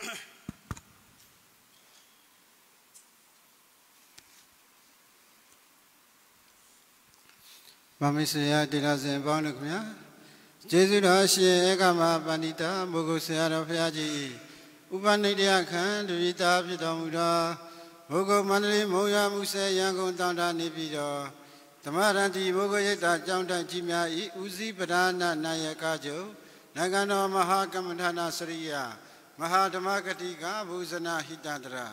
မမေဆရာတိရဇင်ပေါင်းတို့ခင်ဗျာကျေးဇူးတော်ရှင်ဧကမပဏိတာဘုဂုဆရာတော်ဘုရားကြီးဥပနိတယခန္ဒဝိတာဖြစ်တော်မူသောဘုဂုမန္တလေးမုံရမှုဆဲရန်ကုန်တောင်တာနေပြီးတော့ဓမ္မရန်တီဘုဂုရိတ်တာကြောင်းတိုက်ကြီးများဤဦးစီးပဒါနနာယကချုပ်နိုင်ငံတော်မဟာကမ္မဋ္ဌာနာစရိယာမဟာဓမ္မဂတိကဘူဇနာဟိတတရာ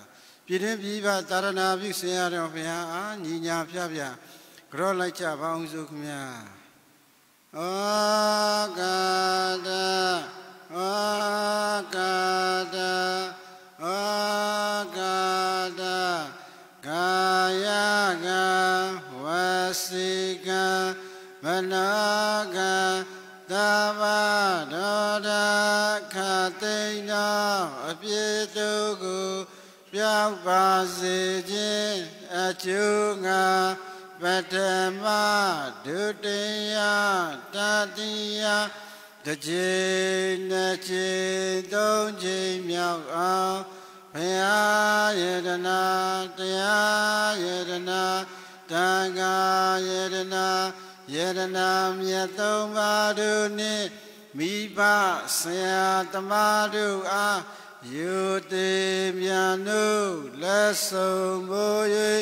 ပြည်တွင်ပြည်ပသာရဏပြုဆရာတော်ဘုရားအားညီညာဖျဖျကြောလိုက်ကြပါအောင်စုခမညာဩကာတဩကာတဩကာတကာယကဝစီကမနောကသဗ္ဗဒောတာအပြည့်တို့ကိုပြောက်ပါစေခြင်းအကျိုးငါပထမဒုတိယတတိယတခြင်းနှစ်ခြင်းသုံးခြင်းမြောက်အောင်ဘုရားယတနာတရားယတနာတန်ခါယတနာယတနာမြတ်သုံးပါးတို့နှင့်မိဘဆရာသမားတို့အားယုတိမြန်တို့လက်ဆောင်မို့၍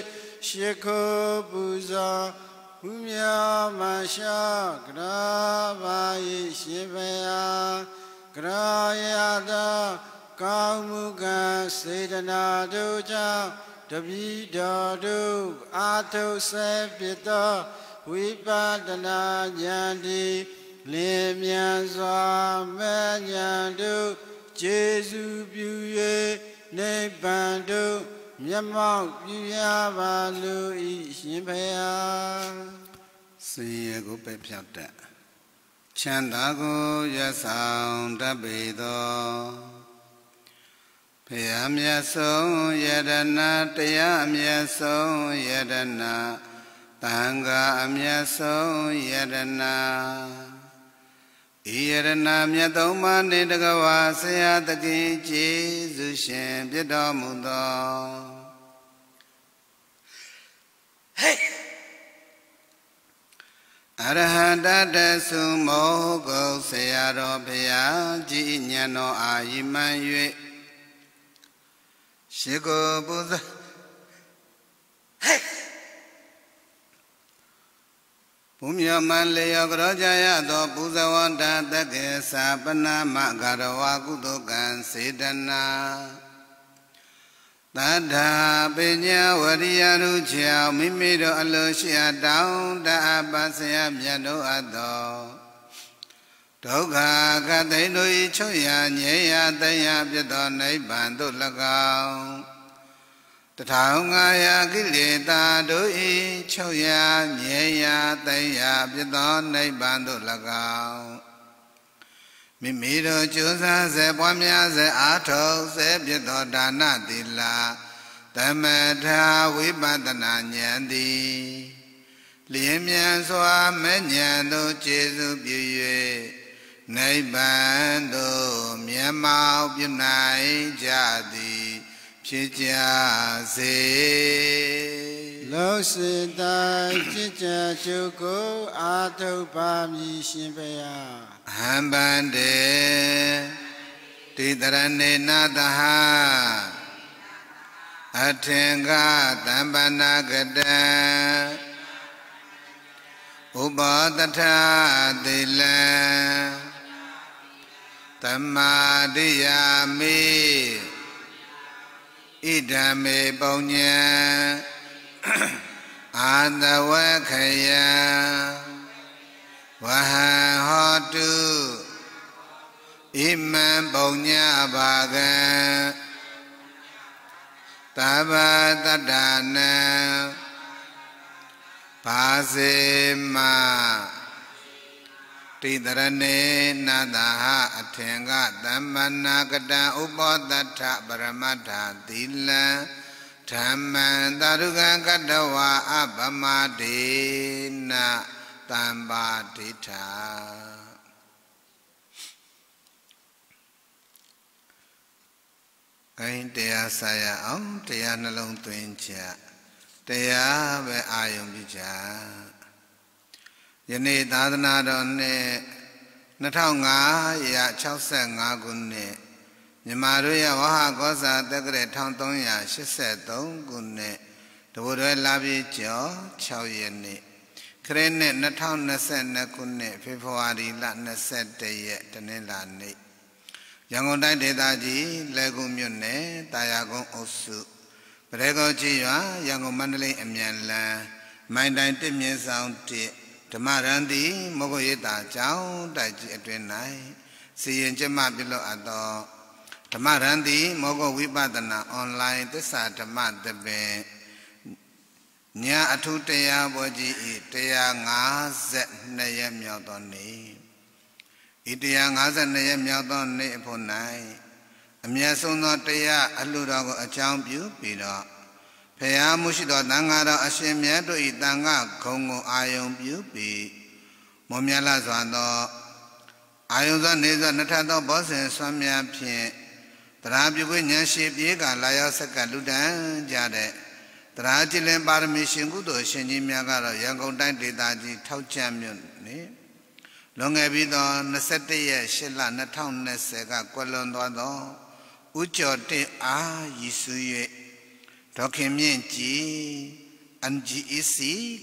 ရှ िख ောပူဇော်ဘုမြမရှာကရာဘာယိရှင်ဘယာကရာယတာကောင်းမှုကစေတနာတို့ကြောင့်တပိတော်တို့အာထုဆဲပြတော်ဝိပဒနာဉာဏ်တည်လင်းမြန်စွာမညံတို့ကျေစုပြု၍နိဗ္ဗာန်တို့မျက်မှောက်ပြုရပါလို့ဤရှင်ဖယားစင်ရကိုပဲဖြောက်တတ်ချမ်းသာကိုရဆောင်တတ်ပေသောဖယားမြတ်ဆုံးယတနာတရားမြတ်ဆုံးယတနာတန်ခါအမြတ်ဆုံးယတနာဣယရဏမြတ်သုံးပါးနေတကဝါဆရာသခင်ကျေးဇူးရှင်ပြတော်မူသောဟေးအရဟတတသုမောကုဆရာတော်ဘုရားကြည်ညံတော်အာယိမှန်၍ရှိကိုပူဇော်ဟေးဘုမြောမန်လျောကရောကြရသောပူဇဝန္တသက္ကေသာပနာမဂရဝကုသကံစေတနာသဒ္ဓပညာဝရိယရုချောင်မိမိတို့အလိုရှိအတောင်းတအပ္ပဆရာမြတ်တို့အပ်သောဒုက္ခကတိတို့၏ချုပ်ရာငြိမ်းရာတန်ရာပြသောနိဗ္ဗာန်သို့၎င်း1500ကိလေသာတို့ဤ600မြေရာ300ပြသောနိဗ္ဗာန်သို့၎င်းမိမိတို့ကြိုးစားစေပွားများစေအားထုတ်စေပြသောဒါနသီလသမထာဝိပဿနာဉာဏ်သည်လျင်မြန်စွာမဲ့ဉာဏ်သို့ခြေစုပ်ပြု၍နိဗ္ဗာန်သို့မြတ်မောက်ပြနိုင်ကြသည်ဖြစ်ကြစေလောစိတจิตကြကျုပ်ကို အာထုပ်ပါမည်ရှင်ဘုရားဟံပန္တေတိတရဏေနာတဟအထင်ကသမ္ပနာကတံဥပါတထသီလံတမာတိယာမိဣဒံမေပုံညံအာတဝခယံဝဟံဟောတုဣမံပုံညဘာကံတဘတတ္တနံဘာစေမတိတရဏေနာတာဟအထင်ကသမ္မနာကတံဥပောတ္ထပရမတ္ထသီလံဓမ္မံသာဓုကံကတဝါအပမဒေနတံပါဒိဋ္ဌာကိုင်းတရားဆရာအောင်တရားနှလုံးသွင်းကြတရားပဲအာယုံပြုကြယနေ့သာသနာတော်နှစ်2565ခုနှစ်မြန်မာတို့ရဲ့ဝဟကောစာတက္ကရာ1383ခုနှစ်တဘိုးတွဲလာပြီကျော်6ရက်နေ့ခရစ်နှစ်2022ခုနှစ်ဖေဖော်ဝါရီလ21ရက်တနင်္လာနေ့ရန်ကုန်တိုင်းဒေသကြီးလေကုမြို့နယ်တာယာကုန်းအုပ်စုပရေကောကြီးရွာရန်ကုန်မန္တလေးအမြန်လမ်းမိုင်တိုင်တမြင့်ဆောင်1ဓမ္မရန်တိမောဂရိတာကြောင့်တိုက်ကြီးအတွင်၌စီရင်ကျမပြုလုပ်အပ်သောဓမ္မရန်တိမောဂဝိပဒနာအွန်လိုင်းသစ္စာဓမ္မတပင်ညာအထုတရားဘောကြီးဤ152ရက်မြောက်သောနေ့ဤ152ရက်မြောက်သောနေ့အဖို့၌အမြတ်ဆုံးသောတရားအလှူတော်ကိုအကြောင်းပြုပြီးတော့ဖယားမှုရှိသောတန်ဃာတော်အရှင်မြတ်တို့၏တန်ဃာခုံကိုအာယုံပြုပြီးမွန်မြတ်လာစွာသောအာယုံစွာနေစွာနှစ်ထပ်သောဘောဇဉ်ဆွမ်းမြဖြင့်တရားပြုခွင့်ဉာဏ်ရှိပြေကလာရောက်ဆက်ကလူတန်းကြတဲ့တရားကြည်လင်ပါရမီရှင်ကုသိုလ်ရှင်ကြီးများကတော့ရန်ကုန်တိုင်းဒေသကြီးထောက်ချမ်းမြို့နေလွန်ခဲ့ပြီးသော27ရက်8လ2020ကကွယ်လွန်သွားသောဥကျော်တင့်အားရည်စူး၍ဒေါခင်မြင့်ကြည် NGEC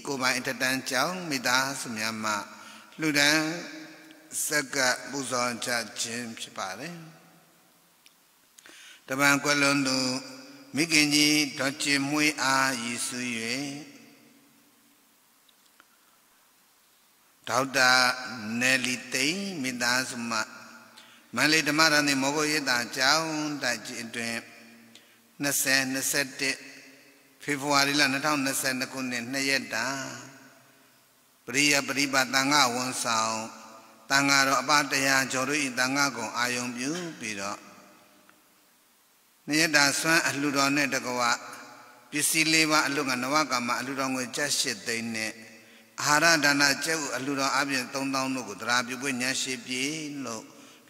ကိုပိုင်အထက်တန်းကျောင်းမိသားစုများမှလှူဒန်းစက္ကပူဇော်ကြခြင်းဖြစ်ပါတယ်။တပံကွယ်လွန်သူမိခင်ကြီးဒေါက်ကျင်မွေးအားရည်စူး၍ဒေါက်တာနယ်လီသိန်းမိသားစုမှမန္တလေးဓမ္မရံသင်မောဂိုရိတ်တာကျောင်းတိုက်ကြီးအတွင်း20 21ဖေဖော်ဝါရီလ2022ခုနှစ်နှစ်ရက်တာပရိယပရိပတန်ဃဝန်ဆောင်တန်ဃတော်အပတရားကျော်တို့ဤတန်ဃကုံအာယုံပြုပြီးတော့နေရတာဆွမ်းအလှတော်နဲ့တကွာပစ္စည်းလေးပါအလုကနဝကမအလှတော်ငွေ78သိန်းနဲ့အာဟာရဒါနကျုပ်အလှတော်အပြင်3000တို့ကိုတရားပြုပွင့်ညှရှိပြီလို့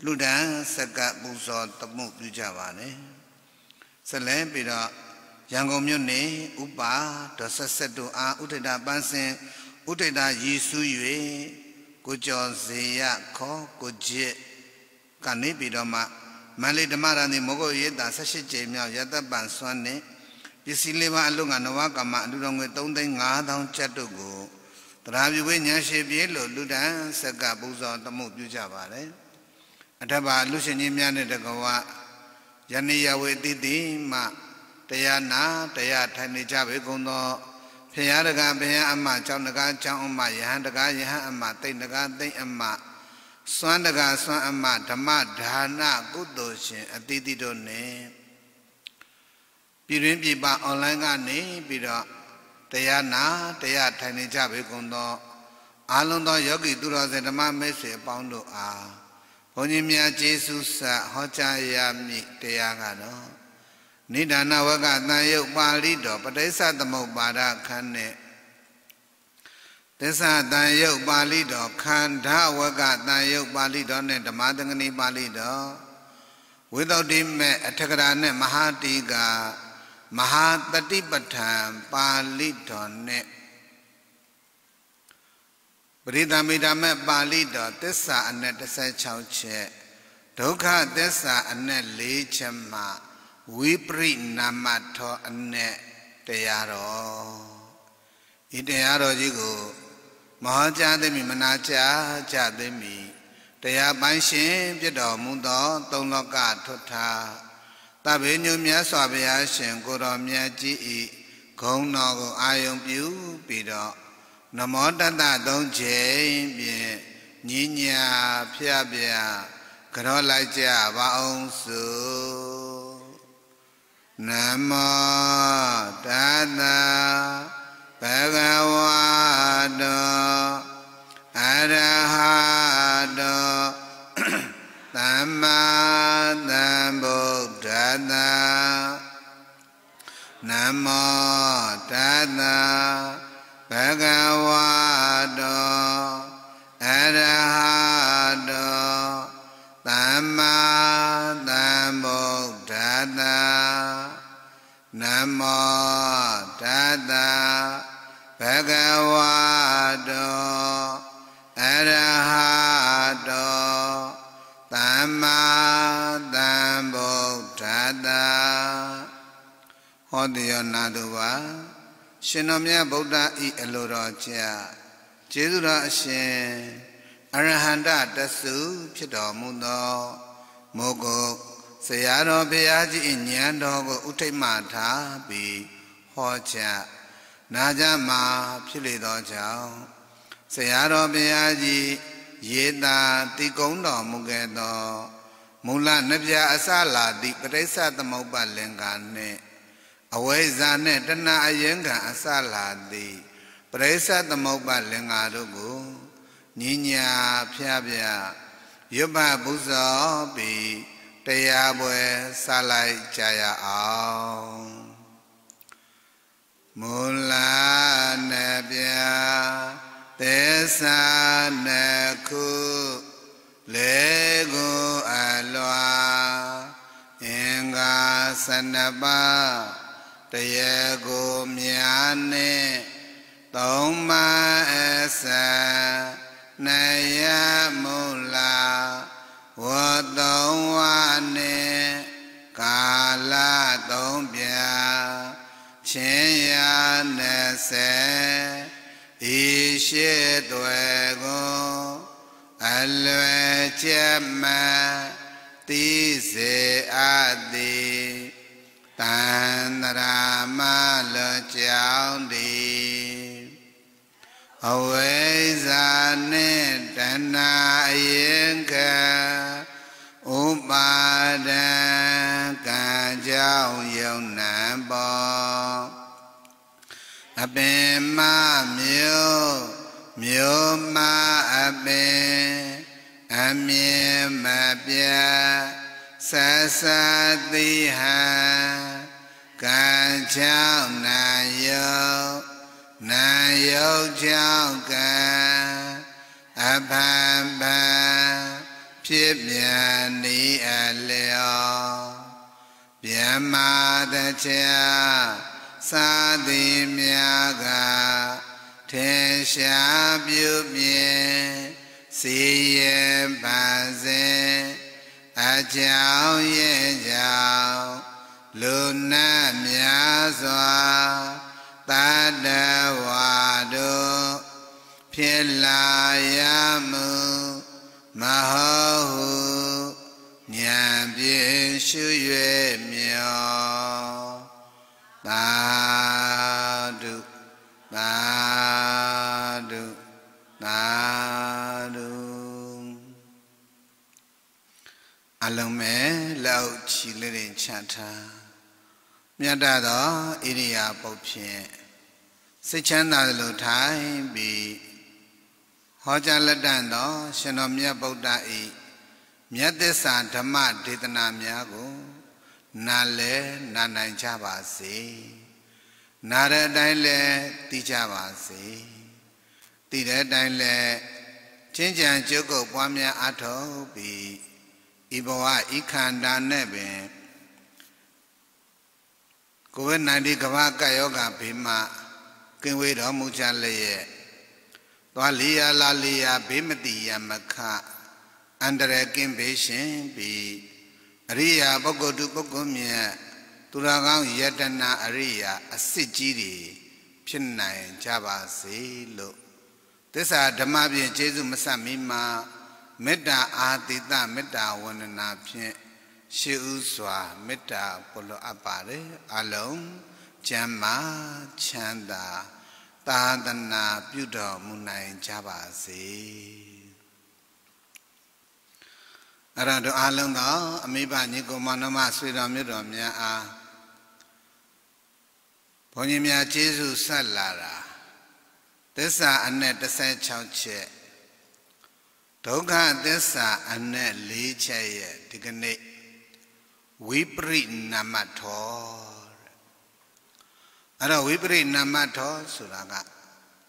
လူဒန်းစကပူဇော်တမှုပြုကြပါနဲ့ဇလဲပြီးတော့ရန်ကုန်မြို့နယ်ဥပါဒေါ်ဆက်ဆက်တို့အားဥဒိတာပန်းစင်ဥဒိတာရည်စူး၍ကိုကျော်စေရခေါ်ကိုကြစ်ကနေပြီးတော့မှမန္တလေးဓမ္မရန်ဒီမောဂုတ်ရေးတာ18ကြိမ်မြောက်ရတ္တပန်စွမ်းနဲ့ပစ္စည်းလေးပါအလုံးကနဝကမ္မအလူတော်ငွေ3,500ကျပ်တို့ကိုတရားပြုဝိညာဉ်ရှိပြေလို့လူတန်းဆက်ကပူဇော်တမှုပြုကြပါတယ်အထက်ပါလူရှင်ကြီးများနဲ့တကွာယနေ့ယဝေတိတိမှတရားနာတရားထိုင်နေကြပေကုန်သောဖရာတကာဘယံအမကြောင့်တကားကြောင့်အမယဟန်တကားယဟန်အမတိတ်တကားတိတ်အမစွမ်းတကားစွမ်းအမဓမ္မဒါနကုသိုလ်ရှင်အတိတိတို့နှင့်ပြည်တွင်းပြည်ပအွန်လိုင်းကနေပြီးတော့တရားနာတရားထိုင်နေကြပေကုန်သောအာလုံသောယောဂီသူတော်စင်ဓမ္မမိတ်ဆွေအပေါင်းတို့အားဘုန်းကြီးများကျေးဇူးဆဟောကြားရမည်တရားကတော့နိဒာနဝကတန်ယုတ်ပါဠိတော်ပဋိစ္စသမုပ္ပါဒခန်းနဲ့သစ္စာတန်ယုတ်ပါဠိတော်ခန္ဓာဝကတန်ယုတ်ပါဠိတော်နဲ့ဓမ္မသင်္ကနိပါဠိတော်ဝိသုဒ္ဓိမေအထကရာနဲ့မဟာတိကာမဟာတတိပဋ္ဌံပါဠိတော်နဲ့ပရိသမီဓမ္မပါဠိတော်သစ္စာအနက်16ချက်ဒုက္ခသစ္စာအနက်၄ချက်မှဝိပရိနာမထောအနက်တရားတော်ဤတရားတော်ကြီးကိုမဟာကြားသိမိမနာကြားကြသိမိတရားပိုင်းရှင် ပြတော်မူသောသုံးလောကထွတ်ထာတဗ္ဗညုမြတ်စွာဘုရားရှင် ကိုတော်မြတ်ကြီးဤဂုဏ်တော်ကိုအာယုံပြုပြီးတော့နမောတတသုံးချိန်ဖြင့်ညီညာဖျက်ပြကြောလိုက်ကြပါအောင်စုနမောတတဘဂဝတောအရဟတောသမ္မာသမ္ဗုဒ္ဓတာနမောတတဘဂဝါတောအရဟတောသမ္မာသမ္ဗုဒ္ဓတာနမောတတဘဂဝါတောအရဟတောသမ္မာသမ္ဗုဒ္ဓတာဟောတိယနာတုပါရှင်တော်မြတ်ဗုဒ္ဓဤအလိုတော်ကြကျေးဇူးတော်အရှင်အရဟန္တတဆုဖြစ်တော်မူသောမောကုဆရာတော်ဘုရားကြီးဉာဏ်တော်ကိုဥထိတ်မှထားပြီးဟောကြားနာကြမှာဖြစ်လေသောကြောင့်ဆရာတော်ဘုရားကြီးရေတာတိကုံတော်မူခဲ့သောမူလနှစ်ပြအစလာသည့်ပဋိစ္စသမုပ္ပါလင်္ကာနှင့်အဝိဇ္ဇာနဲ့တဏှာအယင်ခံအစလာသည်ပရိစ္ဆသမုပ္ပါလင်္ကာတို့ကိုညဉ့်ညာဖျားဖျားရွတ်ပပူဇော်ပြီးတရားပွဲစလိုက်ကြရအောင်မူလနဲ့ပြသစ္စာနှစ်ခုလေကိုအလွာအင်္ဂါ၁၂ပါးတရေကိုမြာနှင့်သုံးမအစနယမုလာဝတ်သုံးဝနှင့်ကာလသုံးပြချင်းရာနှစ်ဆယ်ဤရှိတွေကိုအလွယ်ချက်မှတိစေအပ်သည်တန်တရာမလောကြောင့်ဒီအဝိဇ္ဇာနှင့်တဏှာအယင်ကဥပါဒံကံကြောင့်ယုံနံပေါ်အပင်မမြို့မြို့မအပင်အမြင်မပြတ်萨萨提哈，干乔南有，南有乔干，阿般般，皮绵尼阿了，别马的车，萨的米阿干，天下有别，事业八人。အကြောင်းရဲ့ကြောင့်လူနာများစွာတတဝါတို့ဖြစ်လာရမှုမဟုတ်ဟုဉာဏ်ပြည့်ရှု၍မြော်သာဓုသာအလုံးမဲ့လောက်ချီလေးတင်ချထားမြတ်တာသောဣရိယာပုတ်ဖြင့်စိတ်ချမ်းသာလိုထိုင်ပြီးဟောကြားလက်တန်သောရှင်တော်မြတ်ဗုဒ္ဓ၏မြတ်သစ္စာဓမ္မဒေသနာများကို နားလဲနားနိုင်ကြပါစေနားတဲ့အတိုင်းလဲသိကြပါစေသိတဲ့အတိုင်းလဲကျင့်ကြံကြုတ်ကုပ်ပွားများအားထုတ်ပြီးဤဘဝဤခန္ဓာနဲ့ပင်ကိုဗစ် -19 ကမ္ဘာကပ်ရောဂါဘေးမှကင်းဝေးတော်မူကြလျက်သွားလီယာလာလီယာဘေးမတိယမခအန္တရာယ်ကင်းဘေးရှင်ပြီးအရိယာပုဂ္ဂိုလ်သူပုဂ္ဂိုလ်မြတ်သူရကောင်းယတနာ အရိယာအစစ်ကြီးတွေဖြစ်နိုင်ကြပါစေလို့သစ္စာဓမ္မပြင်ကျေးဇူးမဆက်မိမှာမေတ္တာအာတိတမေတ္တာဝန္ဒနာဖြင့်ရှေးဥစွာမေတ္တာပို့လိုအပ်ပါတယ်အလုံးကျမ်းမာချမ်းသာသာသနာပြုတော်မူနိုင်ကြပါစေအရတော်အလုံးသောအမိဘညီကိုမနှမဆွေတော်မြတ်တော်များအားဘုန်းကြီးများကျေးဇူးဆက်လာတာသစ္စာအနက်16ချက်ဒုက္ခသစ္စာအနက်၄ချက်ရဲ့ဒီကနေ့ဝိပရိနာမထောအဲ့တော့ဝိပရိနာမထောဆိုတာက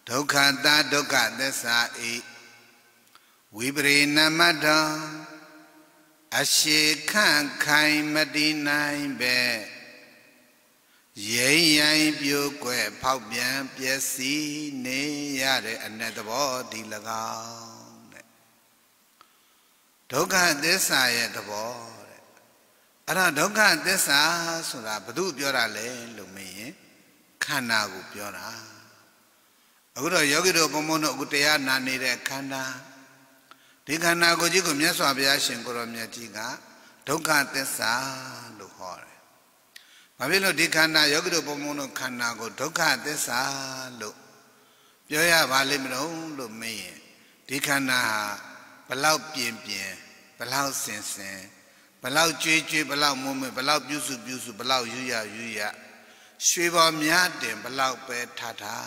ဒုက္ခတာဒုက္ခသစ္စာဤဝိပရိနာမထောအရှိခန့်ခိုင်မတည်နိုင်ပဲရိမ့်ရိုင်းပြိုကွယ်ဖောက်ပြန်ပျက်စီးနေရတဲ့အနက်သဘောဒီ၎င်းဒုက္ခသစ္စာရဲ့သဘောတဲ့အဲ့ဒါဒုက္ခသစ္စာဆိုတာဘု து ပြောတာလဲလို့မင်းရင်ခန္ဓာကိုပြောတာအခုတော့ယောဂီတို့ဘုံဘုံတို့အခုတရားနာနေတဲ့ခန္ဓာဒီခန္ဓာကိုယ်ကြီးကိုမြတ်စွာဘုရားရှင်ကိုရောမြတ်ကြီးကဒုက္ခသစ္စာလို့ဟောတယ်။ဘာဖြစ်လို့ဒီခန္ဓာယောဂီတို့ဘုံဘုံတို့ခန္ဓာကိုဒုက္ခသစ္စာလို့ပြောရပါလိမ့်မလို့လို့မင်းရင်ဒီခန္ဓာဟာဘလောက်ပြင်းပြင်းဘလောက်စင်စင်ဘလောက်ကြွေးကြွေးဘလောက်မုံမွေဘလောက်ပြုစုပြုစုဘလောက်ယူရယူရရွှေပေါ်များတင်ဘလောက်ပဲထတာ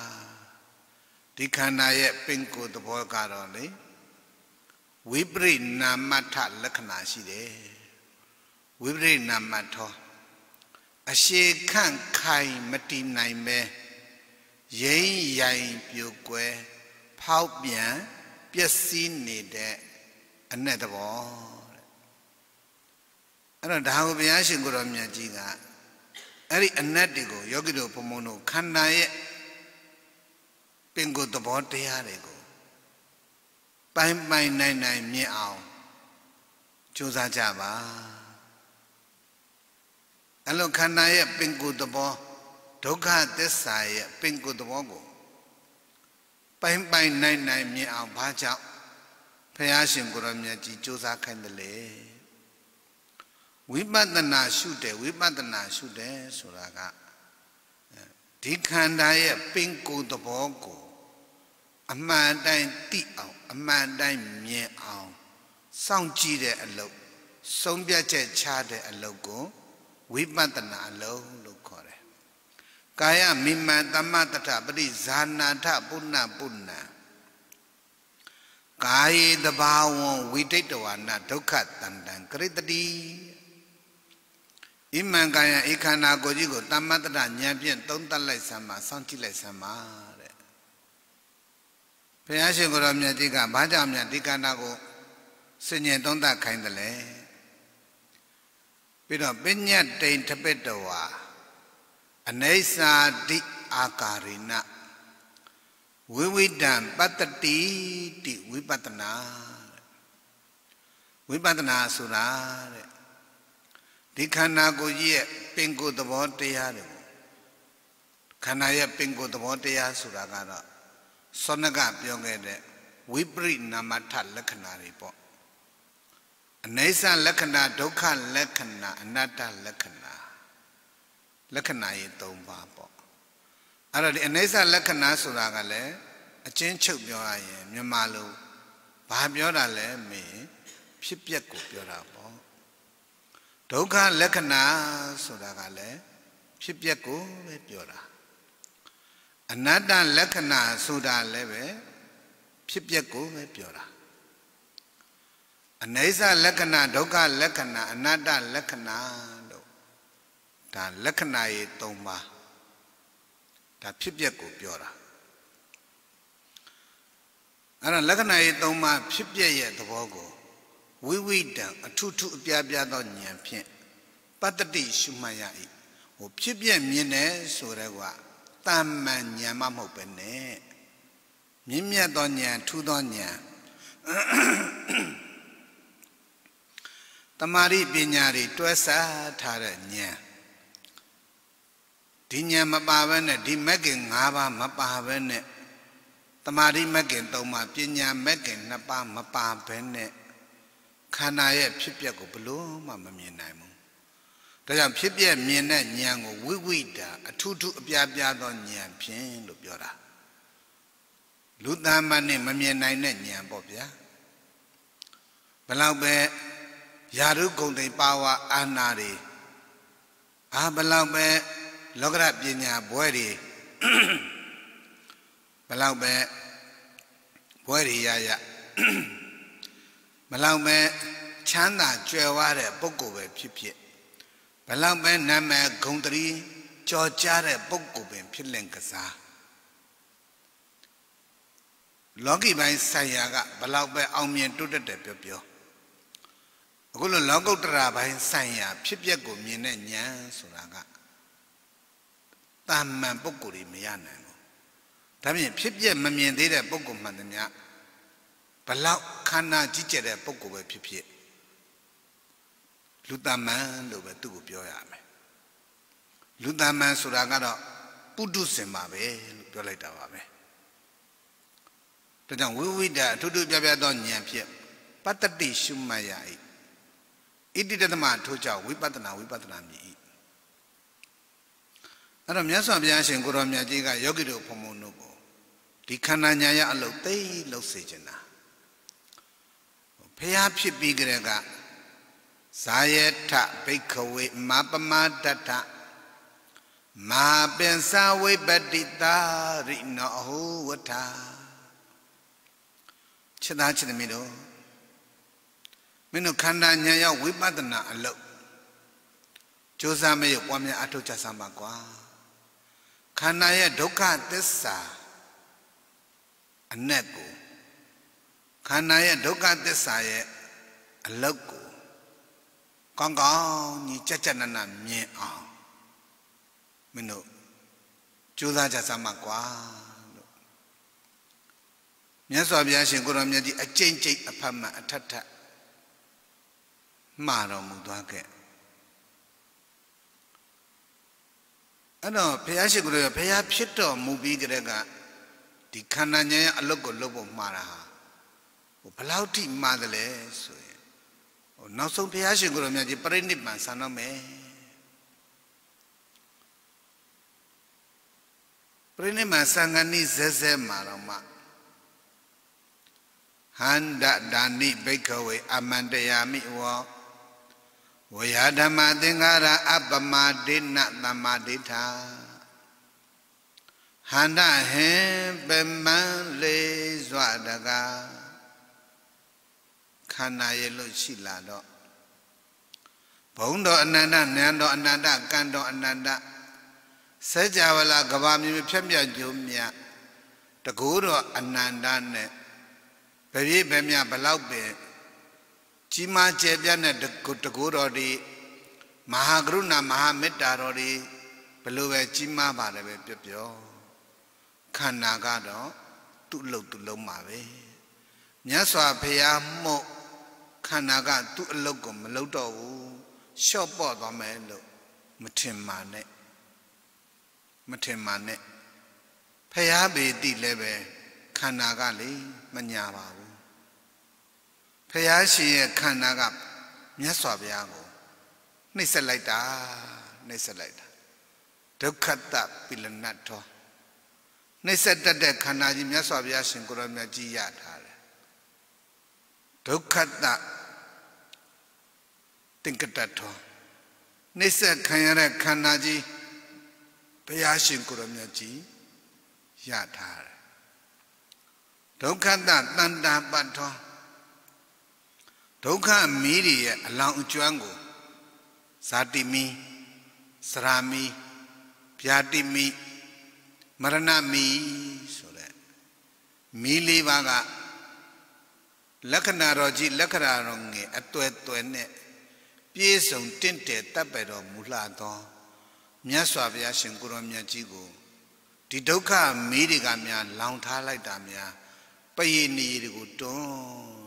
ဒီခန္ဓာရဲ့ပင်ကိုယ်သဘောကတော့လေဝိပရိနာမထလက္ခဏာရှိတယ်ဝိပရိနာမထောအရှိခန့်ခိုင်မတီနိုင်ပဲရိမ့်ရိုင်ပြိုကွဲဖောက်ပြန်ပျက်စီးနေတဲ့အနဲ့သဘောတဲ့အဲ့တော့ဒါကိုဘုရားရှင်ကိုတော်မြတ်ကြီးကအဲ့ဒီအနတ်တွေကိုယောဂီတို့ဘုံဘုံတို့ခန္ဓာရဲ့ပင်ကိုယ်သဘောတရားတွေကိုပိုင်းပိုင်းနိုင်နိုင်မြင်အောင်ကြိုးစားကြပါအဲ့လိုခန္ဓာရဲ့ပင်ကိုယ်သဘောဒုက္ခသစ္စာရဲ့ပင်ကိုယ်သဘောကိုပိုင်းပိုင်းနိုင်နိုင်မြင်အောင်ဘာကြောင့်ဖះရှင်ကိုရမြတ်ကြီးစ조사ခိုင်းတယ်လေဝိပဿနာရှုတယ်ဝိပဿနာရှုတယ်ဆိုတာကဒီခန္ဓာရဲ့ပင်ကိုယ်သဘောကိုအမှန်တိုင်းသိအောင်အမှန်တိုင်းမြင်အောင်စောင့်ကြည့်တဲ့အလုပ်ဆုံးဖြတ်ချက်ချတဲ့အလုပ်ကိုဝိပဿနာအလုပ်လို့ခေါ်တယ်။ကာယမိမ္မာတမတ္ထပရိဇာနာထပုဏ္ဏပုဏ္ဏကာယေတဘာဝံဝိတိတ်တဝါနဒုက္ခတန္တံကရိတတိဣမံကာယဧခန္ဓာကိုကြီးကိုတမ္မတ္တဉာဏ်ဖြင့်သုံးသပ်လိုက်ဆံမှာစောင့်ကြည့်လိုက်ဆံမှာတဲ့ဘုရားရှင်ကိုယ်တော်မြတ်ကြီးကဘာကြောင့်မြတ်ဒီကန္နာကိုစင်ញင်သုံးသပ်ခိုင်းတယ်လဲပြီးတော့ပညတ်တိန်တပိတ္တဝါအနေစာတိအာကာရိဏဝိဝိတံပတ္တတိတိဝိပဿနာဝိပဿနာဆိုတာတဲ့ဒီခန္ဓာကိုယ်ကြီးရဲ့ပင်ကိုယ်သဘောတရားတွေခန္ဓာရဲ့ပင်ကိုယ်သဘောတရားဆိုတာကတော့စောနကပြောခဲ့တဲ့ဝိပရိနာမထလက္ခဏာတွေပေါ့အနေဆလက္ခဏာဒုက္ခလက္ခဏာအနတ္တလက္ခဏာလက္ခဏာရေ၃ပါးအဲ့တော့ဒီအနိစ္စလက္ခဏာဆိုတာကလည်းအချင်းချုပ်ပြောရရင်မြန်မာလိုဘာပြောတာလဲမင်းဖြစ်ပျက်ကိုပြောတာပေါ့ဒုက္ခလက္ခဏာဆိုတာကလည်းဖြစ်ပျက်ကိုပဲပြောတာအနတ္တလက္ခဏာဆိုတာလည်းပဲဖြစ်ပျက်ကိုပဲပြောတာအနိစ္စလက္ခဏာဒုက္ခလက္ခဏာအနတ္တလက္ခဏာတို့ဒါလက္ခဏာရေ၃ပါးဒါဖြစ်ပျက်ကိုပြောတာအဲ့ဒါလက္ခဏာရေး၃ပါးဖြစ်ပျက်ရဲ့သဘောကိုဝိဝိတံအထုထုအပြားပြားသောဉာဏ်ဖြင့်ပတ္တတိရှုမှတ်ရ၏ဟိုဖြစ်ပျက်မြင်တယ်ဆိုတဲ့ကွာတာမန်ဉာဏ်မှမဟုတ်ပဲနဲ့မြင့်မြတ်သောဉာဏ်ထူးသောဉာဏ်တမာရိပညာတွေတွဲဆထားတဲ့ဉာဏ်ဒီညာမပါဘဲနဲ့ဒီမက်ကင်၅ပါးမပါဘဲနဲ့တမာတိမက်ကင်၃ပါးပညာမက်ကင်၂ပါးမပါဘဲနဲ့ခန္ဓာရဲ့ဖြစ်ပျက်ကိုဘလို့မှမမြင်နိုင်ဘူးဒါကြောင့်ဖြစ်ပျက်မြင်တဲ့ဉာဏ်ကိုဝိဝိတာအထုထုအပြားပြားသောဉာဏ်ဖြင့်လို့ပြောတာလူသားမနဲ့မမြင်နိုင်တဲ့ဉာဏ်ပေါ့ဗျာဘလောက်ပဲယာရုဂုံတိပါဝါအာနာတွေအာဘလောက်ပဲလောကရပညာဘွဲတွေဘလောက်ပဲဘွဲတွေရရဘလောက်ပဲချမ်းသာကြွယ်ဝတဲ့ပုဂ္ဂိုလ်ပဲဖြစ်ဖြစ်ဘလောက်ပဲနာမည်ဂုံတရီကြော်ကြားတဲ့ပုဂ္ဂိုလ်ပင်ဖြစ်လင်ကစားလောကီပိုင်းဆိုင်ရာကဘလောက်ပဲအောင်မြင်တိုးတက်တယ်ပြောပြောအခုလိုလောကုတ္တရာပိုင်းဆိုင်ရာဖြစ်ပျက်ကိုမြင်တဲ့ဉာဏ်ဆိုတာကတာမန်ပုဂ္ဂိုလ်တွေမရနိုင်ဘူးဒါပြင်ဖြစ်ပြမမြင်သေးတဲ့ပုဂ္ဂိုလ်မှန်သမျှဘလောက်ခန္ဓာကြီးကျယ်တဲ့ပုဂ္ဂိုလ်ပဲဖြစ်ဖြစ်လူတာမန်လို့ပဲသူ့ကိုပြောရမယ်လူတာမန်ဆိုတာကတော့ပုတုဇဉ်ပါပဲလို့ပြောလိုက်တာပါပဲဒါကြောင့်ဝိဝိဒအထုထုပြပြသောဉာဏ်ဖြင့်ပတ္တတိရှုမှတ်ရ၏ဣတိတသမထို့ကြောင့်ဝိပဿနာဝိပဿနာမြည်၏အဲ့တော့မြတ်စွာဘုရားရှင်ကိုရောမြတ်ကြီးကယောဂီတို့ဖုံဖုံတို့ကိုဒီခန္ဓာညာရအလုတ်သိလုတ်စေချင်တာဖះဖြစ်ပြီးကြတဲ့ကဇာယထဘိခဝေမပမတတမာပင်စာဝိပတိတာရိနောဟူဝထာခြေသားခြေသမီးတို့မင်းတို့ခန္ဓာညာရောက်ဝိပဿနာအလုပ်ကြိုးစားမရပွားများအထောက်ချစမ်းပါကွာခန္ဓာရဲ့ဒုက္ခသစ္စာအနက်ကိုခန္ဓာရဲ့ဒုက္ခသစ္စာရဲ့အလုတ်ကိုကောင်းကောင်းကြီးကြက်ကြက်နက်နက်မြင်အောင်မင်းတို့ကြိုးစားကြစမ်းပါကွာလို့မြတ်စွာဘုရားရှင်ကိုရောမြတ်ကြီးအကျင့်ကျိတ်အဖတ်မှအထက်ထက်မှားတော်မူသွားခဲ့အဲ့တော့ဘုရားရှိခိုးရဘုရားဖြစ်တော်မူပြီးကြတဲ့ကဒီခန္ဓာဉာဏ်ရဲ့အလုတ်ကိုလုပ်ဖို့မှားတာဟာဟိုဘလောက်ထိမှားတယ်လဲဆိုရင်ဟိုနောက်ဆုံးဘုရားရှင်ကိုယ်တော်မြတ်ကြီးပြိဋိဘံဆံတော့မယ်ပြိဋိဘံဆံကနိဇဲဇဲမှာတော့မှဟန္တဒါနိဘိက္ခဝေအမန္တယာမိဝောဝေယဓမ္မသင်္ကာရအပမဒိနသမ္မာဒိဋ္ဌာဟန္တဟင်ပမန်းလေးစွာတကားခန္ဓာရဲ့လို့ရှိလာတော့ဘုံတော်အနန္တနန္တော်အနန္တကံတော်အနန္တစัจ java လာကဘာမြေဖြက်ပြကြုံမြတ်တကူတော်အနန္တနဲ့ဘပြည့်ဘမြဘလောက်ပင်ကြီးမားကျယ်ပြန့်တဲ့တကူတော်တွေမဟာကရုဏာမဟာမေတ္တာတော်တွေဘလို့ပဲကြီးမားပါတယ်ပဲပြောပြောခန္ဓာကတော့သူ့အလုပ်သူ့လုံးပါပဲမြတ်စွာဘုရားမှုတ်ခန္ဓာကသူ့အလုပ်ကိုမလုပ်တော့ဘူးလျှော့ပေါ့သွားမယ်လို့မထင်ပါနဲ့မထင်ပါနဲ့ဖះပေတိလည်းပဲခန္ဓာကလေမညာပါဘူးရားရှင်ရဲ့ခန္ဓာကမြတ်စွာဘုရားကိုနှိပ်စက်လိုက်တာနှိပ်စက်လိုက်တာဒုက္ခတပိလနတ်တော်နှိပ်စက်တတ်တဲ့ခန္ဓာကြီးမြတ်စွာဘုရားရှင်ကိုရောမြတ်ကြီးရထားတယ်ဒုက္ခတတင်ကတတော်နှိစ္စခံရတဲ့ခန္ဓာကြီးဘုရားရှင်ကိုရောမြတ်ကြီးရထားတယ်ဒုက္ခတတန်တာပတ်တော်ဒုက္ခမီးတွေရဲ့အလောင်းအကျွမ်းကိုဇာတိမီးစရာမီးဗျာတိမီးမရဏမီးဆိုတဲ့မီးလေးပါးကလက္ခဏာတော်ကြီးလက္ခဏာတော်ငယ်အသွဲသွဲနဲ့ပြည့်စုံတင့်တယ်တပ်ပေတော်မူလှသောမြတ်စွာဘုရားရှင်ကိုရောမြတ်ကြီးကိုဒီဒုက္ခမီးတွေကများ လောင်ထားလိုက်တာများပယေနီတွေကိုတွန်း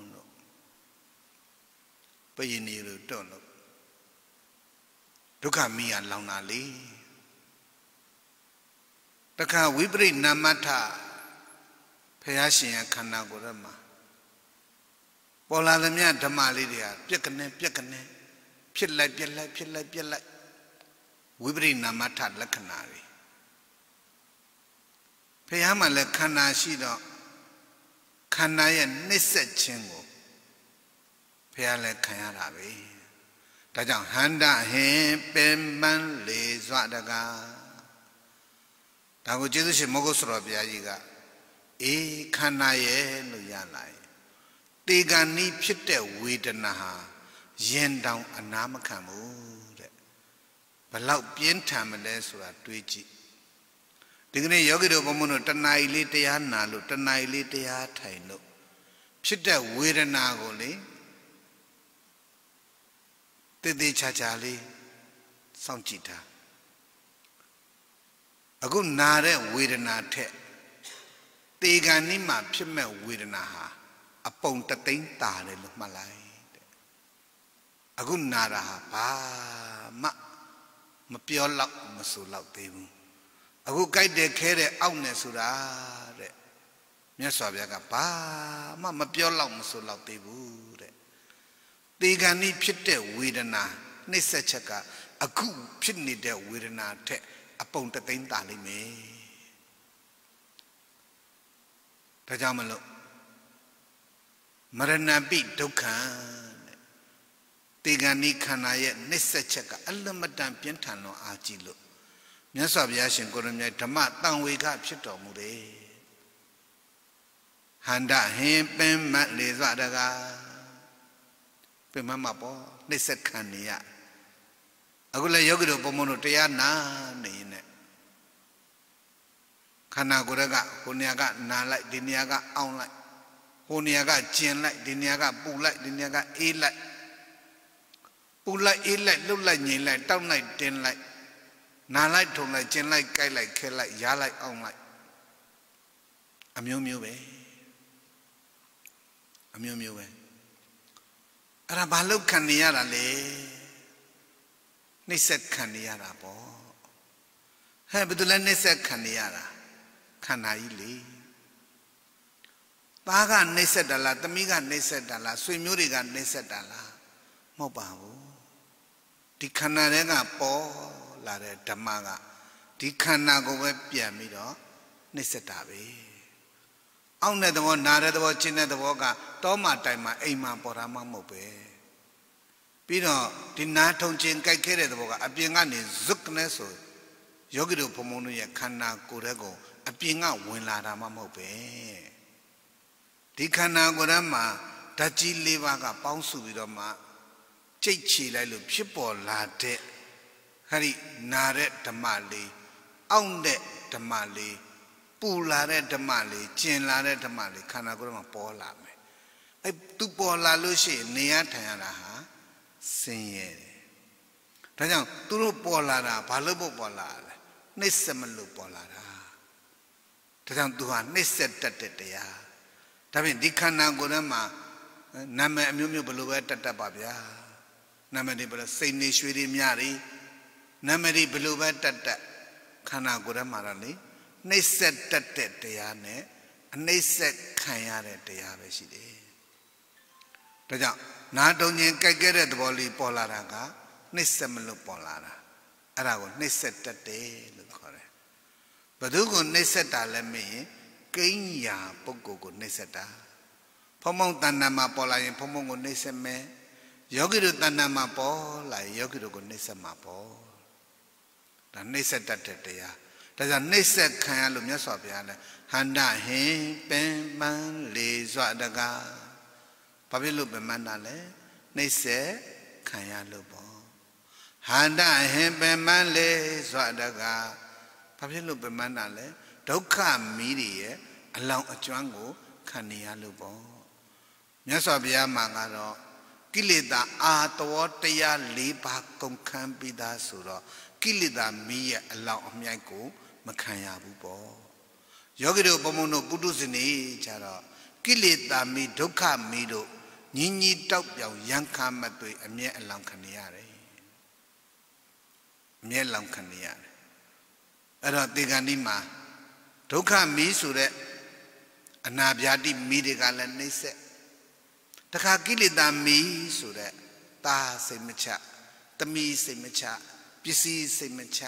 ရင်နေလို့တွန့်လို့ဒုက္ခမိရလောင်တာလေတခါဝိပရိနာမထဖះရှင်ရခန္ဓာကိုယ်ရမှာပေါ်လာသမျှဓမ္မလေးတွေဟာပြက်ကနေပြက်ကနေဖြစ်လိုက်ပြက်လိုက်ဖြစ်လိုက်ပြက်လိုက်ဝိပရိနာမထလက္ခဏာတွေဖះမှာလည်းခန္ဓာရှိတော့ခန္ဓာရဲ့နှိစ္စခြင်းကိုဖះလည်းခံရတာပဲဒါကြောင့်ဟန္တဟင်ပင်ပန်းလေစွတကားဒါကိုကျေးဇူးရှင်မောဂုဆရာဘုရားကြီးကအေးခန္ဓာရဲ့လို့ရလိုက်တေကံဤဖြစ်တဲ့ဝေဒနာဟာရင်တောင်အနာမခံဘူးတဲ့ဘလောက်ပြင်းထန်မလဲဆိုတာတွေးကြည့်ဒီကနေ့ယောဂီတို့ဘုံဘုံတို့တဏှာကြီးလေးတရားနာလို့တဏှာကြီးလေးတရားထိုင်လို့ဖြစ်တဲ့ဝေဒနာကိုလေတည်တည်ချာချာလေးစောင့်ကြည့်တာအခုနာတဲ့ဝေဒနာထက်တေကံနိမှာဖြစ်မဲ့ဝေဒနာဟာအပုံတသိမ့်တာတယ်လို့မှတ်လိုက်တဲ့အခုနာတာဟာဘာမှမပြောလောက်မဆိုလောက်သေးဘူးအခုကြိုက်တယ်ခဲတယ်အောက်နေဆိုတာတဲ့မြတ်စွာဘုရားကဘာမှမပြောလောက်မဆိုလောက်သေးဘူးတေခံဤဖြစ်တဲ့ဝေဒနာနှိမ့်ဆက်ချက်ကအခုဖြစ်နေတဲ့ဝေဒနာထက်အပုံတသိမ့်တာလိမ့်မယ်ဒါကြောင့်မလို့မရဏပိဒုက္ခံတဲ့တေခံဤခန္ဓာရဲ့နှိမ့်ဆက်ချက်ကအလမတန်ပြင်းထန်လွန်အားကြီးလို့မြတ်စွာဘုရားရှင်ကိုရမြတ်ဓမ္မတန်ဝေခဖြစ်တော်မူတယ်ဟန္တဟင်ပင်မတ်လေစွာတကားပင်မမှာပေါ့နှိစ္စခံနေရအခုလည်းယောဂီတို့ပုံမတို့တရားနာနေနေခန္ဓာကိုယ်ကဟိုနေရာကနာလိုက်ဒီနေရာကအောင်းလိုက်ဟိုနေရာကကျင်လိုက်ဒီနေရာကပူလိုက်ဒီနေရာကအေးလိုက်ပူလိုက်အေးလိုက်လှုပ်လိုက်ငြိမ်လိုက်တောက်လိုက်တင်းလိုက်နာလိုက်ထုံလိုက်ကျင်လိုက်ကြိုက်လိုက်ခဲလိုက်ရားလိုက်အောင်းလိုက်အမျိုးမျိုးပဲအမျိုးမျိုးပဲအဲ့ဒါဘာလောက်ခံနေရတာလဲနှိမ့်ဆက်ခံနေရတာပေါ့ဟဲ့ဘယ်သူလဲနှိမ့်ဆက်ခံနေရတာခန္ဓာကြီးလေသားကနှိမ့်ဆက်တာလားသမီးကနှိမ့်ဆက်တာလားဆွေမျိုးတွေကနှိမ့်ဆက်တာလားမဟုတ်ပါဘူးဒီခန္ဓာထဲကပေါ်လာတဲ့ဓမ္မကဒီခန္ဓာကိုပဲပြန်ပြီးတော့နှိမ့်ဆက်တာပဲအောင့်တဲ့သဘောနားတဲ့သဘောချင်းတဲ့သဘောကတောမှတိုင်မှအိမ်မှပေါ်တာမှမဟုတ်ပဲပြီးတော့ဒီနားထုံချင်းကြိုက်ခဲ့တဲ့သဘောကအပြင်ကနေဇွတ်ကနေဆိုယောဂီတို့ဘုံဘုံတို့ရဲ့ခန္ဓာကိုယ်ရဲ့ကို အပြင်ကဝင်လာတာမှမဟုတ်ပဲဒီခန္ဓာကိုယ်ထဲမှာဓာတ်ကြီး၄ပါးကပေါင်းစုပြီးတော့မှကြိတ်ချီလိုက်လို့ဖြစ်ပေါ်လာတဲ့ဟဲ့ဒီနာတဲ့ဓမ္မလေးအောင့်တဲ့ဓမ္မလေးပူလာတဲ့ဓမ္မလေးကျင်လာတဲ့ဓမ္မလေးခန္ဓာကိုယ်ထဲမှာပေါ်လာမယ်အဲသူပေါ်လာလို့ရှိရင်နေရထိုင်ရတာဟာဆင်းရဲတယ်ဒါကြောင့်သူတို့ပေါ်လာတာဘာလို့ပေါ်လာလဲနှိစ္စမလို့ပေါ်လာတာဒါကြောင့်သူဟာနှိစ္စတတ်တဲ့တရားဒါဖြင့်ဒီခန္ဓာကိုယ်ထဲမှာနာမည်အမျိုးမျိုးဘယ်လိုပဲတတ်တတ်ပါဗျာနာမည်တွေဘယ်လိုစိတ်နေရွှေတွေမြတွေနာမည်တွေဘယ်လိုပဲတတ်တတ်ခန္ဓာကိုယ်ထဲမှာတော့လေနှိမ့်ဆက်တတ်တဲ့တရားနဲ့အနှိမ့်ဆက်ခံရတဲ့တရားပဲရှိတယ်။ဒါကြောင့်နာတုံញင်ကြိုက်ခဲ့တဲ့သဘောလေးပေါ်လာတာကနှိမ့်ဆက်မလို့ပေါ်လာတာအဲ့ဒါကိုနှိမ့်ဆက်တတ်တယ်လို့ခေါ်တယ်။ဘသူကိုနှိမ့်ဆက်တာလဲမင်းကိန်းရာပုဂ္ဂိုလ်ကိုနှိမ့်ဆက်တာ ဖုံဖုံတဏ္ဍာမှာပေါ်လာရင် ဖုံဖုံကိုနှိမ့်ဆက်မယ်ယောဂီတို့တဏ္ဍာမှာပေါ်လာရင်ယောဂီတို့ကိုနှိမ့်ဆက်မှာပေါ်ဒါနှိမ့်ဆက်တတ်တဲ့တရားဒါကြောင့်နှိမ့်ဆက်ခံရလို့မြတ်စွာဘုရားလည်းဟန္တဟင်ပင်ပန်းလေစွာတကားဘာဖြစ်လို့ပင်ပန်းတာလဲနှိမ့်ဆက်ခံရလို့ပေါ့ဟန္တဟင်ပင်ပန်းလေစွာတကားဘာဖြစ်လို့ပင်ပန်းတာလဲဒုက္ခမီးတွေရဲ့အလောင်းအကျွမ်းကိုခံနေရလို့ပေါ့မြတ်စွာဘုရားမှာကတော့ကိလေသာအာတဝတရား၄ပါးကုန်ခံပြီးသားဆိုတော့ကိလေသာမီးရဲ့အလောင်းအမြိုက်ကိုမခံရဘူးပေါ့ယောဂီတို့ဘုံဘုံတို့ပုတုဇဉ်နေကြတော့ကိလေသာမီဒုက္ခမီတို့ညင်ကြီးတောက်ပြောင်ရံခါမသွေအမျက်အလောင်ခံရတယ်အမျက်လောင်ခံရတယ်အဲ့တော့တေကန်ဒီမှာဒုက္ခမီဆိုတဲ့အနာဗျာတိမီတွေကလည်းနှိမ့်ဆက်တခါကိလေသာမီဆိုတဲ့ตาစိတ်မချတမီစိတ်မချပစ္စည်းစိတ်မချ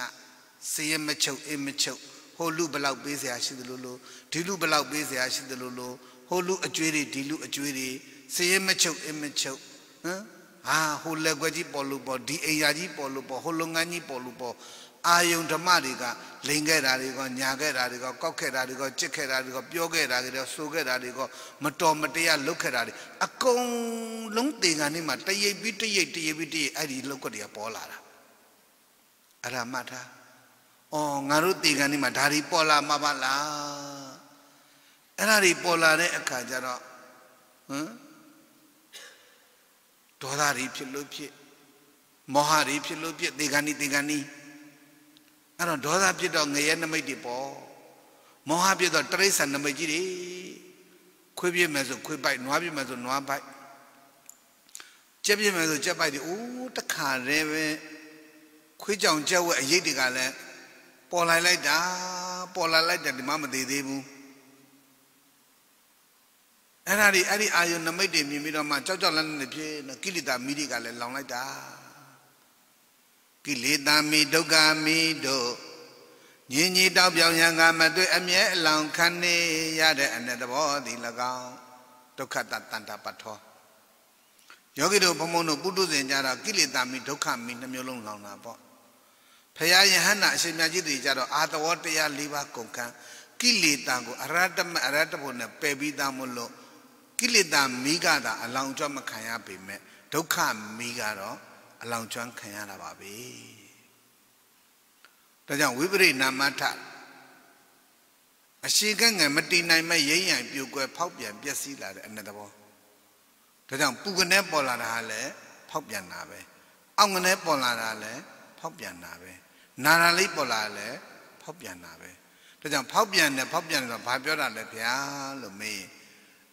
စည်ရမချုပ်အင်းမချုပ်ဟိုလူဘလောက်ပေးစရာရှိသလိုလိုဒီလူဘလောက်ပေးစရာရှိသလိုလိုဟိုလူအကျွေးတွေဒီလူအကျွေးတွေစည်ရမချုပ်အင်းမချုပ်နော်ဟာဟိုလက်ွက်ကြီးပေါ်လို့ပေါ်ဒီအိမ်ယာကြီးပေါ်လို့ပေါ်ဟိုလုပ်ငန်းကြီးပေါ်လို့ပေါ်အာယုံဓမ္မတွေကလိန်ခဲ့တာတွေကညာခဲ့တာတွေကကောက်ခဲ့တာတွေကကြစ်ခဲ့တာတွေကပြောခဲ့တာတွေကဆိုခဲ့တာတွေကမတော်မတရားလုပ်ခဲ့တာတွေအကုန်လုံးသင်္ကန်နဲ့မှတရိပ်ပြီးတရိပ်တရိပ်ပြီးတရိပ်အဲ့ဒီလောက်ကတွေကပေါ်လာတာအရာမထားဩငါတို့တေကန်ဒီမှာဓာရီပေါ်လာမှာပါလားအဲ့ဓာရီပေါ်လာတဲ့အခါကျတော့ဟမ်ဒေါသတွေဖြစ်လို့ဖြစ်မောဟတွေဖြစ်လို့ဖြစ်တေကန်ဒီတေကန်ဒီအဲ့တော့ဒေါသဖြစ်တော့ငရဲနမိတ်တွေပေါ်မောဟဖြစ်တော့တရိစ္ဆာန်နမိတ်ကြီးတွေခွေးပြစ်မယ်ဆိုခွေးပိုက်နွားပြစ်မယ်ဆိုနွားပိုက်ကြက်ပြစ်မယ်ဆိုကြက်ပိုက်တွေအိုးတခါတည်းပဲခွေးကြောင်ကြက်ဝက်အရေးတွေကလည်းပေါ်လာလိုက်တာပေါ်လာလိုက်တာဒီမှမသေးသေးဘူးအဲ့ဒါဒီအဲ့ဒီအာယုနမိတ်တွေမြင်ပြီးတော့မှကြောက်ကြောက်လန့်လန့်နေဖြစ်နေကိလေသာမိတွေကလည်းလောင်လိုက်တာကိလေသာမိဒုက္ခမိတို့ညင်ကြီးတောက်ပြောင်ရန်ကမတွေ့အမြဲအလောင်ခံနေရတဲ့အ내သဘောသည်၎င်းဒုက္ခတတန်တပထောယောဂီတို့ဘုံဘုံတို့ပုထုဇဉ်ကြတော့ကိလေသာမိဒုက္ခမိနှမျိုးလုံးလောင်တာပေါ့ဖရာယဟန္တာအရှင်မြတ်ကြီးတွေကြတော့အာသဝတရား၄ပါးကုန်ခံကိလေသာကိုအရတ္တမအရတ္တဘုံနဲ့ပယ်ပြီးသားမလို့ကိလေသာမိကသာအလောင်းကျွမ်းမခံရပေမဲ့ဒုက္ခမိကတော့အလောင်းကျွမ်းခံရတာပါပဲဒါကြောင့်ဝိပရိနာမထအရှိကငယ်မတည်နိုင်မဲ့ရိမ့်ရန်ပြိုကွယ်ဖောက်ပြန်ပျက်စီးလာတဲ့အနှစ်သဘောဒါကြောင့်ပူကနေပေါ်လာတာဟာလည်းဖောက်ပြန်တာပဲအောင်ကနေပေါ်လာတာလည်းဖောက်ပြန်တာပဲနာနာလေးပေါ်လာလဲဖောက်ပြန်တာပဲဒါကြောင့်ဖောက်ပြန်တယ်ဖောက်ပြန်တယ်ဆိုဘာပြောတာလဲဗျာလို့မေး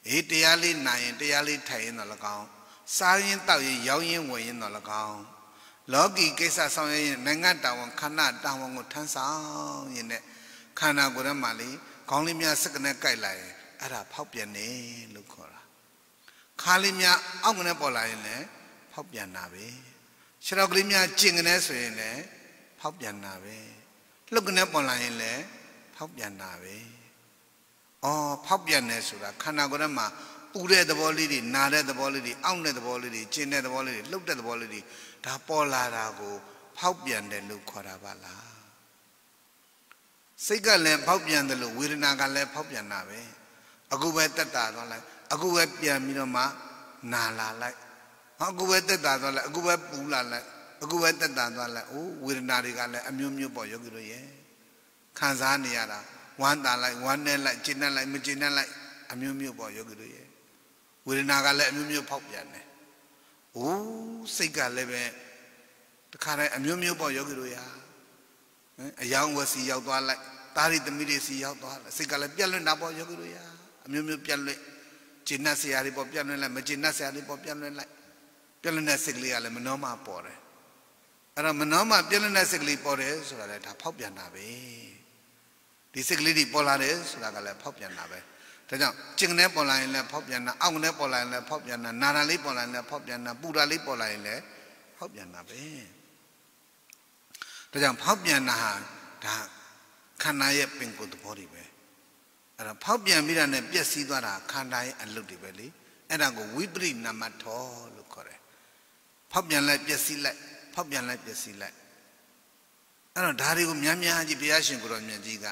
အေးတရားလေးနိုင်ရင်တရားလေးထိုင်ရင်တော့လကောင်းစားရင်တောက်ရင်ရောင်းရင်ဝယ်ရင်တော့လကောင်းလောကီကိစ္စဆောင်ရရင်နိုင်ငံတာဝန်ခန္ဓာတာဝန်ကိုထမ်းဆောင်ရင်နဲ့ခန္ဓာကိုယ်ထဲမှာလေခေါင်းလေးများစက္ကနဲ့ကြိုက်လိုက်ရင်အဲ့ဒါဖောက်ပြန်နေလို့ခေါ်တာခါလေးများအောက်ကနေပေါ်လာရင်လည်းဖောက်ပြန်တာပဲခြေတော်ကလေးများကျင်ကနေဆိုရင်လည်းဖောက်ပြန်တာပဲလှုပ်ကနေပေါ်လာရင်လည်းဖောက်ပြန်တာပဲအော်ဖောက်ပြန်တယ်ဆိုတာခန္ဓာကိုယ်ထဲမှာပူတဲ့သဘောလေးတွေနာတဲ့သဘောလေးတွေအောင့်တဲ့သဘောလေးတွေကျင်တဲ့သဘောလေးတွေလှုပ်တဲ့သဘောလေးတွေဒါပေါ်လာတာကို ဖောက်ပြန်တယ်လို့ခေါ်တာပါလားစိတ်ကလည်းဖောက်ပြန်တယ်လို့ဝေဒနာကလည်းဖောက်ပြန်တာပဲအခုပဲတက်တာသွားလိုက်အခုပဲပြန်ပြီးတော့မှ နာလာလိုက်အခုပဲတက်တာသွားလိုက်အခုပဲပူလာလိုက်အခုပဲတက်တန်သွားလိုက်အိုးဝေဒနာတွေကလည်းအမျိုးမျိုးပေါ့ယောဂီတို့ရဲ့ခံစားနေရတာဝမ်းတာလိုက်ဝမ်းနဲ့လိုက်ကျဉ်နဲ့လိုက်မကျဉ်နဲ့လိုက်အမျိုးမျိုးပေါ့ယောဂီတို့ရဲ့ဝေဒနာကလည်းအမျိုးမျိုးဖောက်ပြန်တယ်အိုးစိတ်ကလည်းပဲတခါတိုင်းအမျိုးမျိုးပေါ့ယောဂီတို့ရာအယောင်ဝစီရောက်သွားလိုက်တာရီသမီးတွေစီရောက်သွားလိုက်စိတ်ကလည်းပြက်လွတ်တာပေါ့ယောဂီတို့ရာအမျိုးမျိုးပြက်လွတ်ကျဉ်နဲ့ဆရာတွေပေါ့ပြက်လွတ်လိုက်မကျဉ်နဲ့ဆရာတွေပေါ့ပြက်လွတ်လိုက်ပြက်လွတ်တဲ့စိတ်လေးကလည်းမနှောမပေါ်တယ်အဲ့တော့မနှောမှာပြည့်လွတ်တဲ့စိတ်ကလေးပေါ်တယ်ဆိုတာလည်းဒါဖောက်ပြန်တာပဲဒီစိတ်ကလေးတွေပေါ်လာတယ်ဆိုတာကလည်းဖောက်ပြန်တာပဲဒါကြောင့်ကျင်နဲ့ပေါ်လာရင်လည်းဖောက်ပြန်တာအောင်နဲ့ပေါ်လာရင်လည်းဖောက်ပြန်တာနာတာလေးပေါ်လာရင်လည်းဖောက်ပြန်တာပူတာလေးပေါ်လာရင်လည်းဖောက်ပြန်တာပဲဒါကြောင့်ဖောက်ပြန်တာဟာဒါခန္ဓာရဲ့ပင်ကိုယ်သဘောတွေပဲအဲ့ဒါဖောက်ပြန်ပြီးတာနဲ့ပျက်စီးသွားတာခန္ဓာရဲ့အလုပ်တွေပဲလေအဲ့ဒါကိုဝိပရိနာမထောလို့ခေါ်တယ်ဖောက်ပြန်လိုက်ပျက်စီးလိုက်ဖောက်ပြန်လိုက်ပျက်စီးလိုက်အဲ့တော့ဒါတွေကိုများများကြီးဘုရားရှင်ကိုယ်တော်မြတ်ကြီးက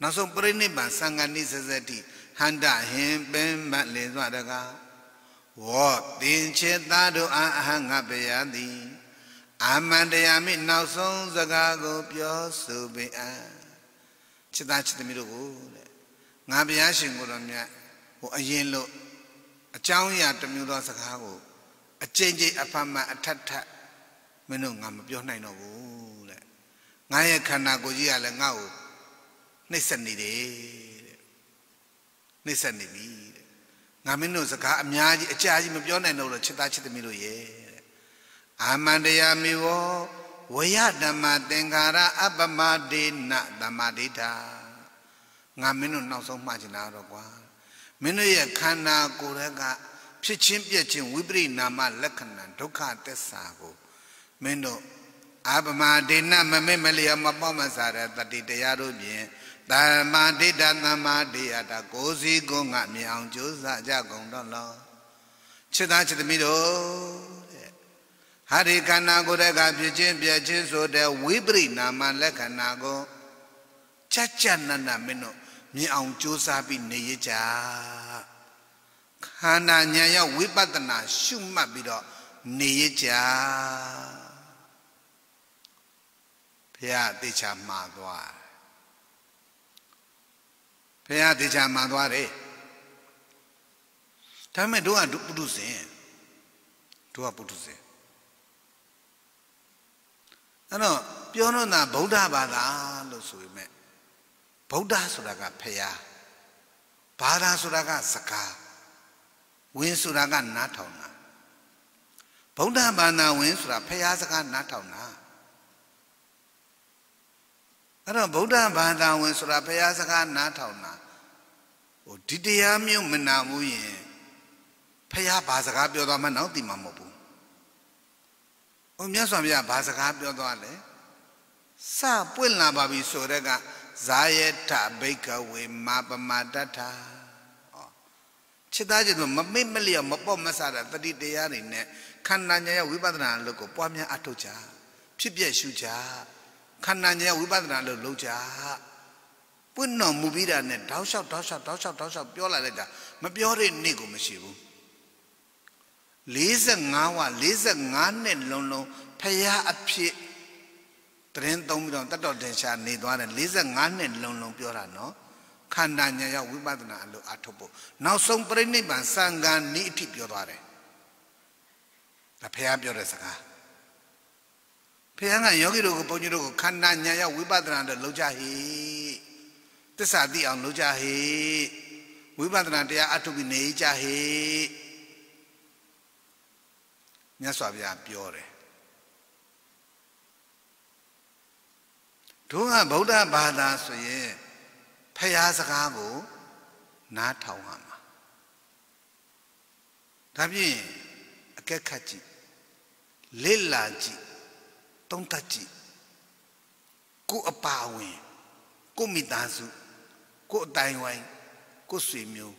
နောက်ဆုံးပြိနိဗ္ဗာန်စံဃာနိစစတိဟန္တဟင်ပင်မလေစွာတကားဝောတင်ချေသားတို့အာအဟံငါပယသည်အာမန္တယာမိနောက်ဆုံးစကားကို ပြောဆိုပေအံချစ်သားချစ်သမီးတို့ကိုတဲ့ငါဘုရားရှင်ကိုယ်တော်မြတ်ဟိုအရင်လို့အကြောင်းအရာတစ်မျိုးသောစကားကိုအကျင့်ကျင့်အဖမအထက်ထက်မင်းတို့ငါမပြောနိုင်တော့ဘူးတဲ့ငါရဲ့ခန္ဓာကိုယ်ကြီးကလည်းငါ့ကိုနှိမ့်ဆက်နေတယ်တဲ့နှိမ့်ဆက်နေပြီတဲ့ငါမင်းတို့စကားအများကြီးအကြာကြီးမပြောနိုင်တော့လို့ချစ်သားချစ်သမီးတို့ရဲ့တဲ့အာမန္တရာမေဝဝယဓမ္မသင်္ခါရအပမဒေနသမာဓိတာငါမင်းတို့နောက်ဆုံးမှချင်တာတော့ကွာမင်းတို့ရဲ့ခန္ဓာကိုယ်ကဖြစ်ချင်းပြက်ချင်းဝိပရိနာမလက္ခဏာဒုက္ခသစ္စာကိုမင်းတို့အပမဒေနမမေမလျောမပေါ့မစားတဲ့တတိတရားတို့ဖြင့်တမ္မာဒိဋ္ဌသမ္မာဒေယတာ ကိုစီကိုငါမြင်အောင်ကြိုးစားကြကုန်တော့လောချစ်သားချစ်သမီးတို့တဲ့ဟာရိခန္ဓာကိုယ်တကဖြစ်ချင်း ပြည့်ချင်းဆိုတဲ့ဝိပရိနာမလက္ခဏာကိုချက်ချက်နနမင်းတို့မြင်အောင်ကြိုးစားပြီးနေရကြခန္ဓာဉာဏ်ရောက်ဝိပဿနာရှုမှတ်ပြီးတော့နေရကြရားအသေးချာမှားသွားဘုရားအသေးချာမှားသွားတယ်ဒါပေမဲ့တို့ကပုထုဇဉ်တို့ကပုထုဇဉ်အဲ့တော့ပြောတော့တာဗုဒ္ဓဘာသာလို့ဆိုပေမဲ့ဗုဒ္ဓဆိုတာကဖရာဘာသာဆိုတာကစကားဝင်ဆိုတာကနားထောင်တာဗုဒ္ဓဘာသာဝင်ဆိုတာဖရာစကားနားထောင်တာအဲ့တော့ဗုဒ္ဓဘာသာဝင်ဆိုတာဘုရားစကားနားထောင်တာဟိုဒီတရားမျိုးမနာဘူးရင်ဘုရားဘာစကားပြောသွားမှနောက်သိမှာမဟုတ်ဘူးဟိုမြတ်စွာဘုရားဘာစကားပြောသွားလဲစပွင့်လာပါပြီဆိုတော့ကဇာယထဘိကဝေမာပမတ္ထခြေသားခြင်းဆိုမမေ့မလျော့မပေါ့မဆတာတတိတရားတွေနဲ့ခန္ဓာညာရဲ့ဝိပဿနာအလုပ်ကိုပွားများအထောက်ကြဖြစ်ပြည့်ရှုကြခန္ဓာဉာဏ်ဝိပဿနာလို့လုံးကြပွင့်တော်မူပြီးတာနဲ့တောက်လျှောက်တောက်လျှောက်တောက်လျှောက်တောက်လျှောက်ပြောလာလိုက်တာမပြောတဲ့နေ့ကိုမရှိဘူး45ဝ45နှစ်လုံးလုံးဖရာအဖြစ်တရင်သုံးပြီးတော့တတ်တော်တင်ရှာနေသွားတယ်45နှစ်လုံးလုံးပြောတာနော်ခန္ဓာညာရောက်ဝိပဿနာအလိုအထုတ်ဖို့နောက်ဆုံးပြိဋိနိဗ္ဗာန်စံကံဤအထိပြောသွားတယ်ဒါဖရာပြောတဲ့စကားဘုရားကယောဂီတို့ကိုဘုန်းကြီးတို့ကိုခန္ဓာညာရဝိပဿနာနဲ့လှုပ်ကြဟိသစ္စာသိအောင်လှုပ်ကြဟိဝိပဿနာတရားအထုပ်ပြီးနေကြဟိမြတ်စွာဘုရားပြောတယ်တို့ကဗုဒ္ဓဘာသာဆိုရင်ဖရာစကားကိုနားထောင်ရမှာဒါဖြင့်အကက်ခတ်ကြည့်လေ့လာကြည့်သုံးသပ်ကြည့်ကိုအပါဝင်ကိုမိသားစုကိုအတိုင်းဝိုင်းကိုဆွေမျိုး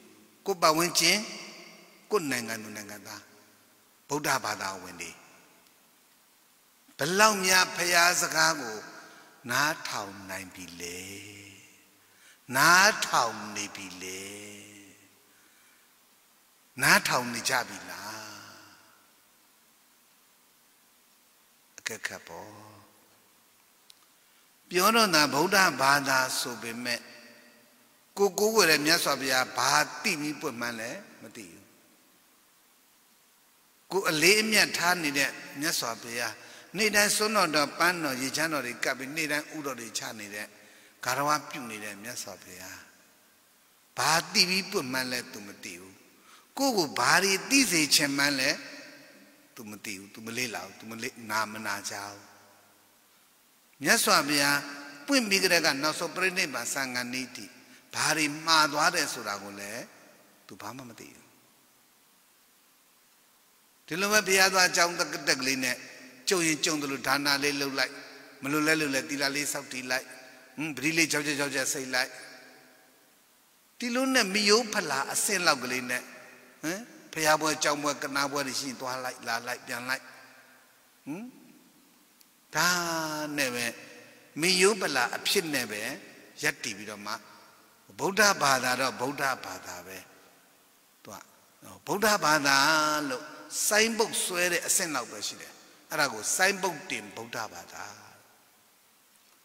ကိုပတ်ဝန်းကျင်ကိုနိုင်ငံသူနိုင်ငံသားဗုဒ္ဓဘာသာဝင်တွေဘလောက်များဖရာစကားကိုနားထောင်နိုင်ပြီလေနားထောင်နေပြီလေနားထောင်နေကြပြီလားကက်ခတ်ပေါ့ပြောတော့တာဗုဒ္ဓဘာသာဆိုပေမဲ့ကိုကိုကိုလည်းမြတ်စွာဘုရားဘာတိပြီးပွင့်မှန်းလဲမသိဘူးကိုအလေးအမြတ်ထားနေတဲ့မြတ်စွာဘုရားနေ့တိုင်းစွန်းတော်တော်ပန်းတော်ရေချမ်းတော်တွေကပ်ပြီးနေ့တိုင်းဥတော်တွေချနေတဲ့ဂါရဝပြုနေတဲ့မြတ်စွာဘုရားဘာတိပြီးပွင့်မှန်းလဲသူမသိဘူးကိုကိုဘာတွေသိစေချင်မှန်းလဲ तू မသိဘူး तू မလေးလာဘူး तू မလေးနာမနာကြဘူးမြတ်စွာဘုရားပွင့်ပြီးကြတဲ့ကနောက်ဆုံးပြိဋိဘံသံဃာနိတိဘာတွေမှားသွားတယ်ဆိုတာကိုလည်း तू ဘာမှမသိဘူးဒီလိုပဲဘုရားသွားအကြောင်းတက်ကတက်ကလေးနဲ့ကြုံရင်ကြုံတယ်လို့ဒါနာလေးလှုပ်လိုက်မလှုပ်လဲလှုပ်လဲတီလာလေးစောက်တီလိုက်ဟင်းပရိလေးကြောက်ကြကြောက်ကြစိတ်လိုက်ဒီလိုနဲ့မိယိုးဖလာအစင်လောက်ကလေးနဲ့ဟမ်ဖျားပွဲကြောင်းပွဲကနာပွဲတွေရှိရင်သွားလိုက်လာလိုက်ပြန်လိုက်ဟမ်ဒါနဲ့ပဲမိယုပလာအဖြစ်နဲ့ပဲရက်တည်ပြီးတော့မှဗုဒ္ဓဘာသာတော့ဗုဒ္ဓဘာသာပဲသူကဗုဒ္ဓဘာသာလို့စိုင်းပုတ်ဆွဲတဲ့အဆင့်လောက်ပဲရှိတယ်အဲ့ဒါကို စိုင်းပုတ်တင်ဗုဒ္ဓဘာသာ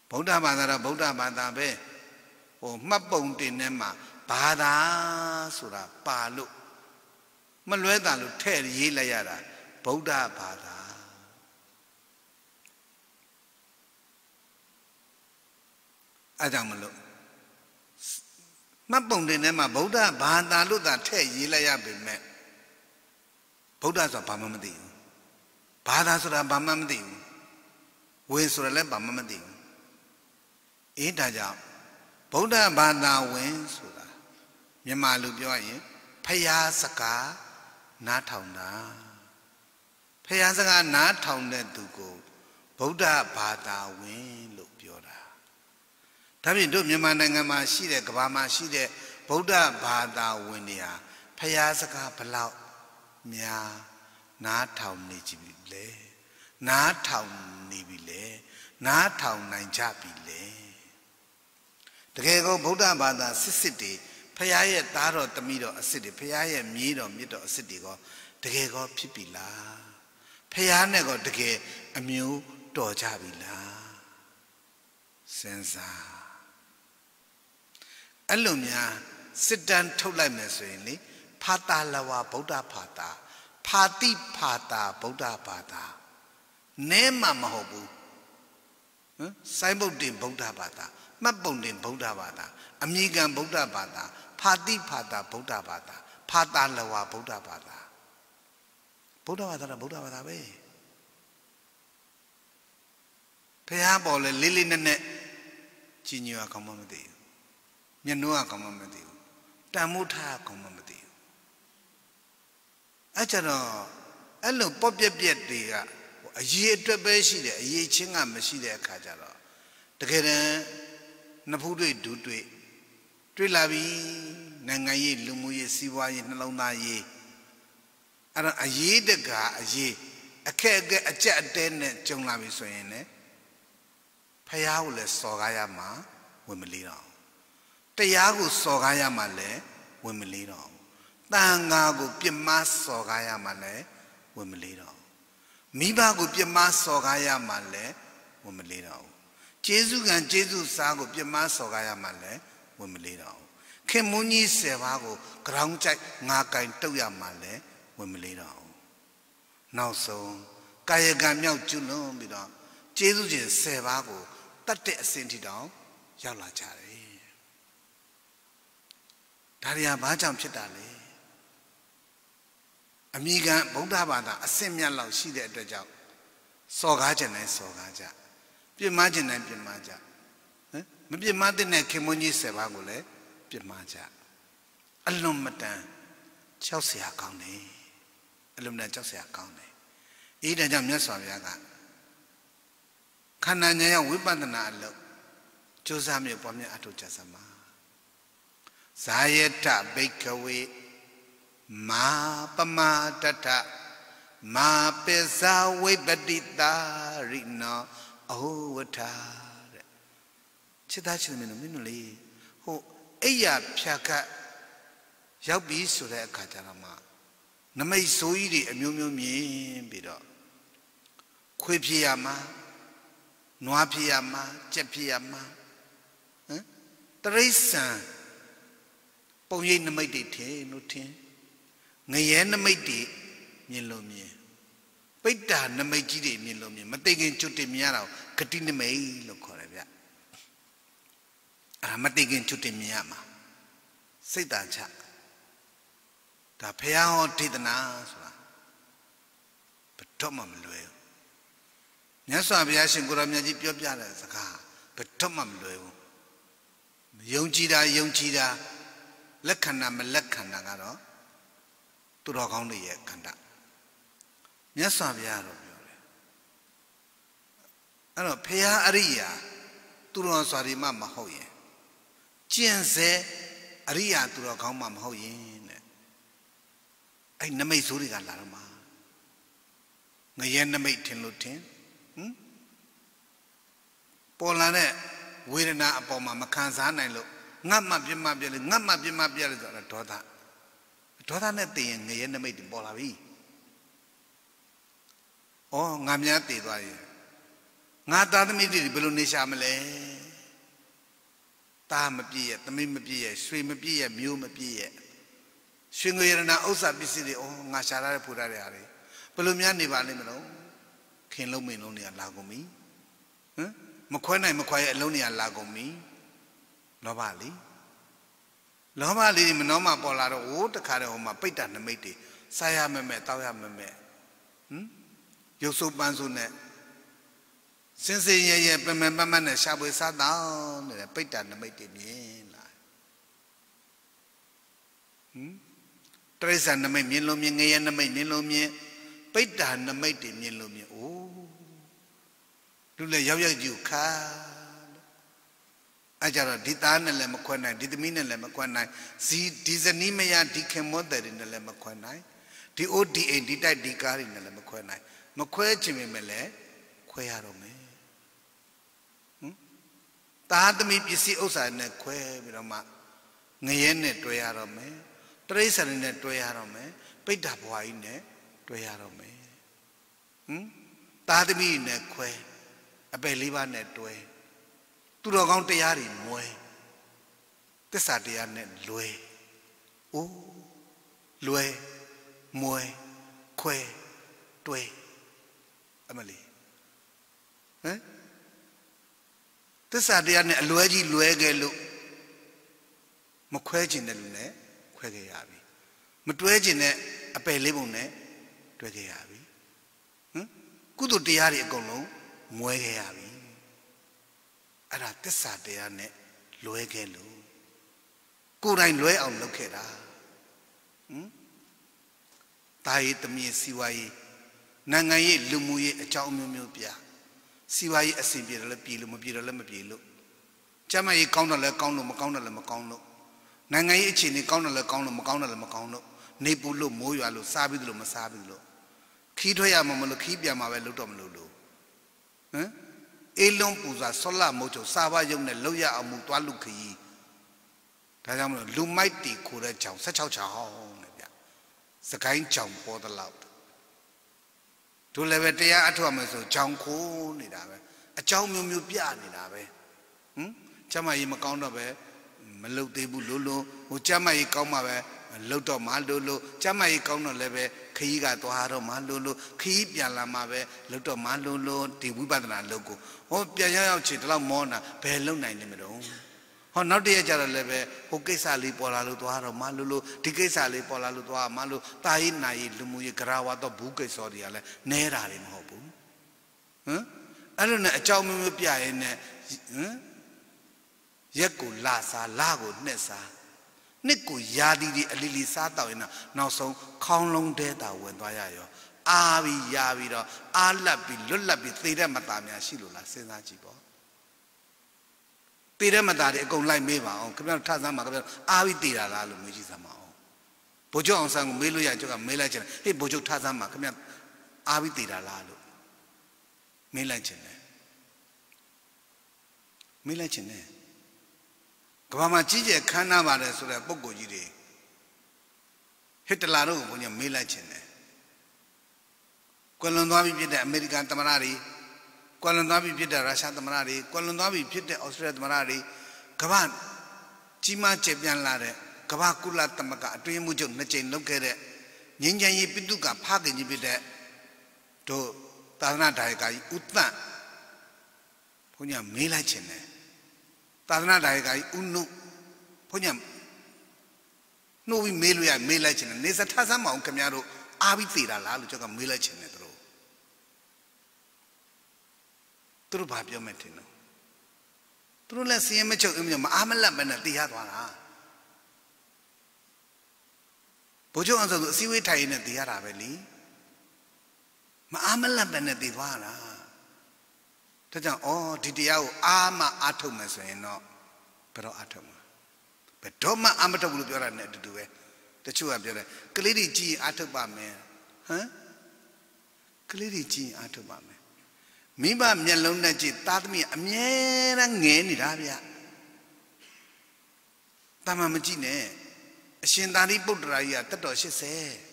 ဗုဒ္ဓဘာသာတော့ဗုဒ္ဓဘာသာပဲဟိုမှတ်ပုံတင်ထဲမှာဘာသာဆိုတာပါလို့မလွဲတာလို့ထဲ့ရေးလိုက်ရတာဗုဒ္ဓဘာသာအဲကြောင့်မလို့မှတ်ပုံတင်ထဲမှာဗုဒ္ဓဘာသာလို့သာထည့်ရေးလိုက်ရပေမဲ့ဗုဒ္ဓဆိုတာဘာမှမသိဘူးဘာသာဆိုတာဘာမှမသိဘူးဝင်ဆိုတာလည်းဘာမှမသိဘူးအေးဒါကြောင့်ဗုဒ္ဓဘာသာဝင်ဆိုတာမြန်မာလူပြောရင်ဖျားစကားနားထောင်တာဖះစကားနားထောင်တဲ့သူကိုဗုဒ္ဓဘာသာဝင်လို့ပြောတာဒါဖြင့်တို့မြန်မာနိုင်ငံမှာရှိတဲ့ကဘာမှာရှိတဲ့ဗုဒ္ဓဘာသာဝင်တွေဟာဖះစကားဘလောက်များနားထောင်နေကြပြီလေနားထောင်နေပြီလေနားထောင်နိုင်ကြပြီလေတကယ်ကိုဗုဒ္ဓဘာသာစစ်စစ်တွေရာရဲ့သားတော်တမိတော်အစ်စ်တွေဖရာရဲ့မြေးတော်မြစ်တော်အစ်စ်တွေကတကယ်ကောဖြစ်ပြီလားဖရာနဲ့ကောတကယ်အမျိုးတော်ကြပြီလားစဉ်းစားအဲ့လိုများစစ်တမ်းထုတ်လိုက်မယ်ဆိုရင်လေဖာတာလဝဗုဒ္ဓဖာတာဖာတိဖာတာဗုဒ္ဓဘာသာနဲမှမဟုတ်ဘူးဟမ်စိုင်းဘုတ်တင်ဗုဒ္ဓဘာသာ မှတ်ပုံတင်ဗုဒ္ဓဘာသာအမိကံဗုဒ္ဓဘာသာဖာတိဖာတာဗုဒ္ဓဘာသာဖာတာလဝဗုဒ္ဓဘာသာဗုဒ္ဓဘာသာကဗုဒ္ဓဘာသာပဲဘုရားပေါ်လဲလေးလေးနက်နက်ကြီးညိုအောင်ကောင်းမှမသိဘူးမျက်နှာကောင်းမှမသိဘူးတန်မိုးထားကောင်းမှမသိဘူးအဲ့ကျတော့အဲ့လိုပေါ့ပြက်ပြက်တွေကအရေးအတွက်ပဲရှိတယ်အရေးချင်းကမရှိတဲ့အခါကျတော့တကယ်တမ်းနဖူးတွေ့ဒူးတွေ့တွေ့လာပြီနိုင်ငံရေးလူမှုရေးစီးပွားရေးနှလုံးသားရေးအဲ့ဒါအရေးတကာအရေးအခက်အခဲအကြက်အတဲနဲ့ကြုံလာပြီဆိုရင်လည်းဖះကိုလည်းစော်ကားရမှာဝင်မလေးတော့တရားကိုစော်ကားရမှာလည်းဝင်မလေးတော့တန်ငါကို ပြမစော်ကားရမှာလည်းဝင်မလေးတော့မိဘကိုပြမစော်ကားရမှာလည်းဝင်မလေးတော့ကျေးဇူးကံကျေးဇူးစားကိုပြမစော်ကားရမှာလည်းဝင်မလေးတော့ခင်မွန်းကြီး၁၀ပါးကို ground ကြိုက်ငါကင်တုတ်ရမှလည်းဝင်မလေးတော့နောက်ဆုံးကာယကံမြောက်ကျွလွန်ပြီးတော့ကျေးဇူးရှင်၁၀ပါးကိုတတ်တဲ့အစဉ်ထိတောင်ရောက်လာကြတယ်ဒါရီယာဘာကြောင့်ဖြစ်တာလဲအမိကံဗုဒ္ဓဘာသာအစဉ်မြတ်လောက်ရှိတဲ့အတွက်ကြောင့်စော်ကားခြင်းနဲ့စော်ကားကြပြစ်မှားခြင်းနဲ့ပြစ်မှားကြမပြစ်မသင့်တဲ့ခင်မွန်းကြီး၁၀ပါးကိုလည်းပြစ်မှားကြအလွန်မတန်ကြောက်စရာကောင်းတယ်အလွန်မတန်ကြောက်စရာကောင်းတယ်အေးဒါကြောင့်မြတ်စွာဘုရားကခန္ဓာဉာဏ်ရဝိပဿနာအလုပ်ကြိုးစားမြဲပွားများအထုတ်ကြစမှာဇာယတဘိကဝေမာပမာတထမာပစ္စာဝိပတိတာရိနောအဟုဝထာချစ်သားချစ်သမီးတို့မင်းတို့လေဟိုအိယာဖြာကတ်ရောက်ပြီဆိုတဲ့အခါကျတော့မှနမိတ်ဆိုးကြီးတွေအမျိုးမျိုးမြင်ပြီးတော့ခွေပြေရမှာနွားပြေရမှာကြက်ပြေရမှာဟမ်တရိษံပုံရိပ်နမိတ်တွေထင်လို့ထင်ငရဲနမိတ်တွေမြင်လို့မြင်ပိတ္တာနမိတ်ကြီးတွေမြင်လို့မြင်မသိခင်ကျွတ်တင်မြင်ရတာဂတိနမိတ်လို့ခေါ်တယ်အဲ့ဒါမသိခင်ချွတ်တင်မြင်ရမှာစိတ်တန်ချဒါဘုရားဟောဒေသနာဆိုတာဘယ်တော့မှမလွယ်ဘူးမြတ်စွာဘုရားရှင်ကိုရောင်မြတ်ကြီးပြောပြတဲ့စကားဘယ်တော့မှမလွယ်ဘူးယုံကြည်တာယုံကြည်တာလက်ခံတာမလက်ခံတာကတော့သူတော်ကောင်းတွေရဲ့ခန္ဓာမြတ်စွာဘုရားတော့ပြောတယ်အဲ့တော့ဘုရားအရိယာသူတော်စွာတွေမှမဟုတ်ရင်ကျင့်စေအရိယာသူတော်ကောင်းမှမဟုတ်ရင်တဲ့အဲ့နမိတ်ဆိုးတွေကလာတော့မှာငရဲနမိတ်ထင်လို့ထင်ဟမ်ပေါ်လာတဲ့ဝေဒနာအပေါ်မှာမခံစားနိုင်လို့ငတ်မှပြမပြလေငတ်မှပြမပြလေဆိုတာဒေါသဒေါသနဲ့တည်ရင်ငရဲနမိတ်တွေပေါ်လာပြီဩငါများတည်သွားရင်ငါသားသမီးတွေဘယ်လိုနေရှာမလဲသားမပြည့်ရဲ့သမီးမပြည့်ရဲ့ရွှေမပြည့်ရဲ့မျိုးမပြည့်ရဲ့ရွှေငွေရဏဥစ္စာပစ္စည်းတွေအော်ငါရှာရတဲ့ဖူရတဲ့ဟာတွေဘယ်လိုများနေပါလိမ့်မလို့ခင်လုံးမင်းလုံးတွေကလာကုန်ပြီဟမ်မခွဲနိုင်မခွာရဲ့အလုံးတွေကလာကုန်ပြီလောဘလေလောဘလေးမနှောမှပေါ်လာတော့ဝိုးတခါတည်းဟိုမှာပိတ်တာနမိတ်တွေစားရမယ်မဲ့တောက်ရမယ်မဲ့ဟမ်ရုပ်စုပ်ပန်းစုနဲ့စင်စင်ရရပင်ပင်ပမတ်နဲ့ရှာပွေစားတောင်းနေတဲ့ပိတ္တနမိတ်တွေမြင်လာဟင်တရိစ္ဆာနမိတ်မြင်လို့မြင်ငရဲနမိတ်မြင်လို့မြင်ပိတ္တနမိတ်တွေမြင်လို့မြင်အိုးလူလည်းရောက်ရောက်ကြည့်ခါအဲကြတော့ဒီသားနဲ့လည်းမခွက်နိုင်ဒီသမီးနဲ့လည်းမခွက်နိုင်ဇီဒီဇနီးမယားဒီခင်မောတယ်တွေနဲ့လည်းမခွက်နိုင်ဒီ ODA ဒီတိုက်ဒီကားတွေနဲ့လည်းမခွက်နိုင်မခွဲချင်ပေမဲ့လည်းခွဲရတော့မယ်တာသမီးပစ္စည်းဥစ္စာနဲ့ခွဲပြီးတော့မှ ငရဲနဲ့တွဲရတော့မယ်တရိစ္ဆာန်နဲ့တွဲရတော့မယ်ပိဋ္ဌဘွားကြီးနဲ့တွဲရတော့မယ်ဟမ်တာသမီးနဲ့ခွဲအပယ်လေးပါးနဲ့တွဲသူတော်ကောင်းတရားတွေမွဲတစ္ဆာတရားနဲ့လွဲအိုးလွဲမွဲခွဲတွဲအမလီဟမ်သစ္စာတရားနဲ့အလွဲကြီးလွဲခဲ့လို့မခွဲခြင်းတဲ့လူနဲ့ခွဲခဲ့ရပြီမတွဲခြင်းနဲ့အပယ်လေးပုံနဲ့တွဲခဲ့ရပြီဟမ်ကုသတရားတွေအကုန်လုံးမွဲခဲ့ရပြီအဲ့ဒါသစ္စာတရားနဲ့လွဲခဲ့လို့ကိုယ်တိုင်လွဲအောင်လုပ်ခဲ့တာဟမ်တာရေးတမီးစီဝါရေးနိုင်ငံရေးလူမှုရေးအကြောင်းမျိုးမျိုးပြားစီဝါရေးအဆင်ပြေတယ်လည်းပြေလို့မပြေတယ်လည်းမပြေလို့ကျမရေးကောင်းတယ်လည်းကောင်းလို့မကောင်းတယ်လည်းမကောင်းလို့နိုင်ငံရေးအခြေအနေကောင်းတယ်လည်းကောင်းလို့မကောင်းတယ်လည်းမကောင်းလို့နေပူလို့မိုးရွာလို့စားပြီးသလိုမစားပြီးလို့ခီးထွက်ရမှာမလို့ခီးပြန်မှာပဲလုပ်တော့မလို့လို့ဟမ်အေးလုံးပူစာဆွလမုတ်ချုပ်စာဘရုံနဲ့လောက်ရအောင်မူသွားလူခီးဒါကြောင့်မလို့လူမိုက်တီခိုးတဲ့ကြောင်16ချောင်းနဲ့ဗျစကိုင်းကြောင်ပေါ်တဲ့လောက်တို့လည်းပဲတရားအထောက်အမယ်ဆိုကြောင်ခိုးနေတာပဲအကြောင်းမျိုးမျိုးပြနေတာပဲဟမ်ကျမကြီးမကောင်းတော့ပဲမလုတ်သေးဘူးလို့လို့ဟိုကျမကြီးကောင်းမှပဲလုတ်တော့မှလို့လို့ကျမကြီးကောင်းတော့လည်းပဲခရီးကသွားတော့မှလို့လို့ခရီးပြန်လာမှပဲလုတ်တော့မှလို့လို့ဒီဝိပဿနာလုတ်ကိုဟောပြန်ရောက်ရောက်ချေဒီလောက်မောနာဘယ်လုံနိုင်နေမလို့ဟောနောက်တရက်ကျတော့လည်းပဲဟိုကိစ္စလေးပေါ်လာလို့သွားတော့မလို့လို့ဒီကိစ္စလေးပေါ်လာလို့သွားမလို့တာရေးနာရေးလူမှုရေးကြရာဝါတော့ဘူးကိစ္စတွေကလည်းနဲတာတွေမဟုတ်ဘူးဟမ်အဲ့လိုနဲ့အကြောင်းမျိုးမျိုးပြရင်နဲ့ဟမ်ရက်ကိုလာစားလာကိုနှက်စားနှစ်ကိုယာတီဒီအလီလီစားတော့ရင်နောက်ဆုံးခေါင်းလုံးတဲတာဝင်သွားရရောအာပြီးယာပြီးတော့အာလပ်ပြီးလွတ်လပ်ပြီးသေတဲ့မသားများရှိလို့လားစဉ်းစားကြည့်ပေါ့တည်တဲ့မသားတွေအကုန်လိုက်မေးပါအောင်ခင်ဗျားတို့ထဆန်းပါခင်ဗျားတို့အားပြီးတည်တာလားလို့မေးကြည့်စမ်းပါအောင်ဘိုလ်ချုပ်အောင်ဆန်းကိုမေးလို့ရကျွန်ကမေးလိုက်ချင်တယ်ဟေ့ဘိုလ်ချုပ်ထဆန်းပါခင်ဗျားအားပြီးတည်တာလားလို့မေးလိုက်ချင်တယ်မေးလိုက်ချင်တယ်ကမ္ဘာမှာကြီးကျယ်ခမ်းနားပါတယ်ဆိုတဲ့ပုံကိုကြီးတွေဟစ်တလာတို့ကိုဘုန်းကြီးမေးလိုက်ချင်တယ်ကွယ်လွန်သွားပြီးဖြစ်တဲ့အမေရိကန်သမ္မတတွေကွယ်လွန်သွားပြီဖြစ်တဲ့ရုရှားသမ္မတတွေကွယ်လွန်သွားပြီဖြစ်တဲ့ဩစတြေးလျသမ္မတတွေကမ္ဘာကြီးမားကျယ်ပြန့်လာတဲ့ကမ္ဘာကုလသမဂ္ဂအတွင်းမှုချုပ်နှစ်ကြိမ်လုပ်ခဲ့တဲ့ငင်းချမ်းရေးပိတုကဖခင်ကြီးဖြစ်တဲ့တို့သာသနာဒါယကကြီးဥတ္တဘုန်းကြီးမေးလိုက်ခြင်းနဲ့သာသနာဒါယကကြီးဥနုဘုန်းကြီးနှုတ်ပြီးမေးလို့ရမေးလိုက်ခြင်းနဲ့နေစထဆမ်းမအောင်ခင်ဗျားတို့အားပြီးသိတာလားလို့ကျွန်တော်မေးလိုက်ခြင်းနဲ့သူတို့ဘာပြောမယ်ထင်တော့သူတို့လည်းစည်ရင်မချုပ်အင်းမအားမလတ်မနဲ့တည်ရသွားတာဘိုးချုပ်အောင်ဆိုသူအစည်းဝေးထိုင်နေတည်ရတာပဲလीမအားမလတ်မနဲ့တည်သွားတာဒါကြောင့်ဩဒီတရားကိုအားမအားထုတ်မယ်ဆိုရင်တော့ဘယ်တော့အားထုတ်မှာဘယ်တော့မှအားမထုတ်ဘူးလို့ပြောတာ ਨੇ အတူတူပဲတချို့ကပြောတယ်ကလေးတွေကြည်အားထုတ်ပါမယ်ဟမ်ကလေးတွေကြည်အားထုတ်ပါမယ်မိဘမျက်လုံးနဲ့ကြည့်သားသမီးအမြဲတမ်းငဲနေတာဗျ။တာမမကြည့်နဲ့။အရှင်သာရိပုတ္တရာကြီးကတက်တော်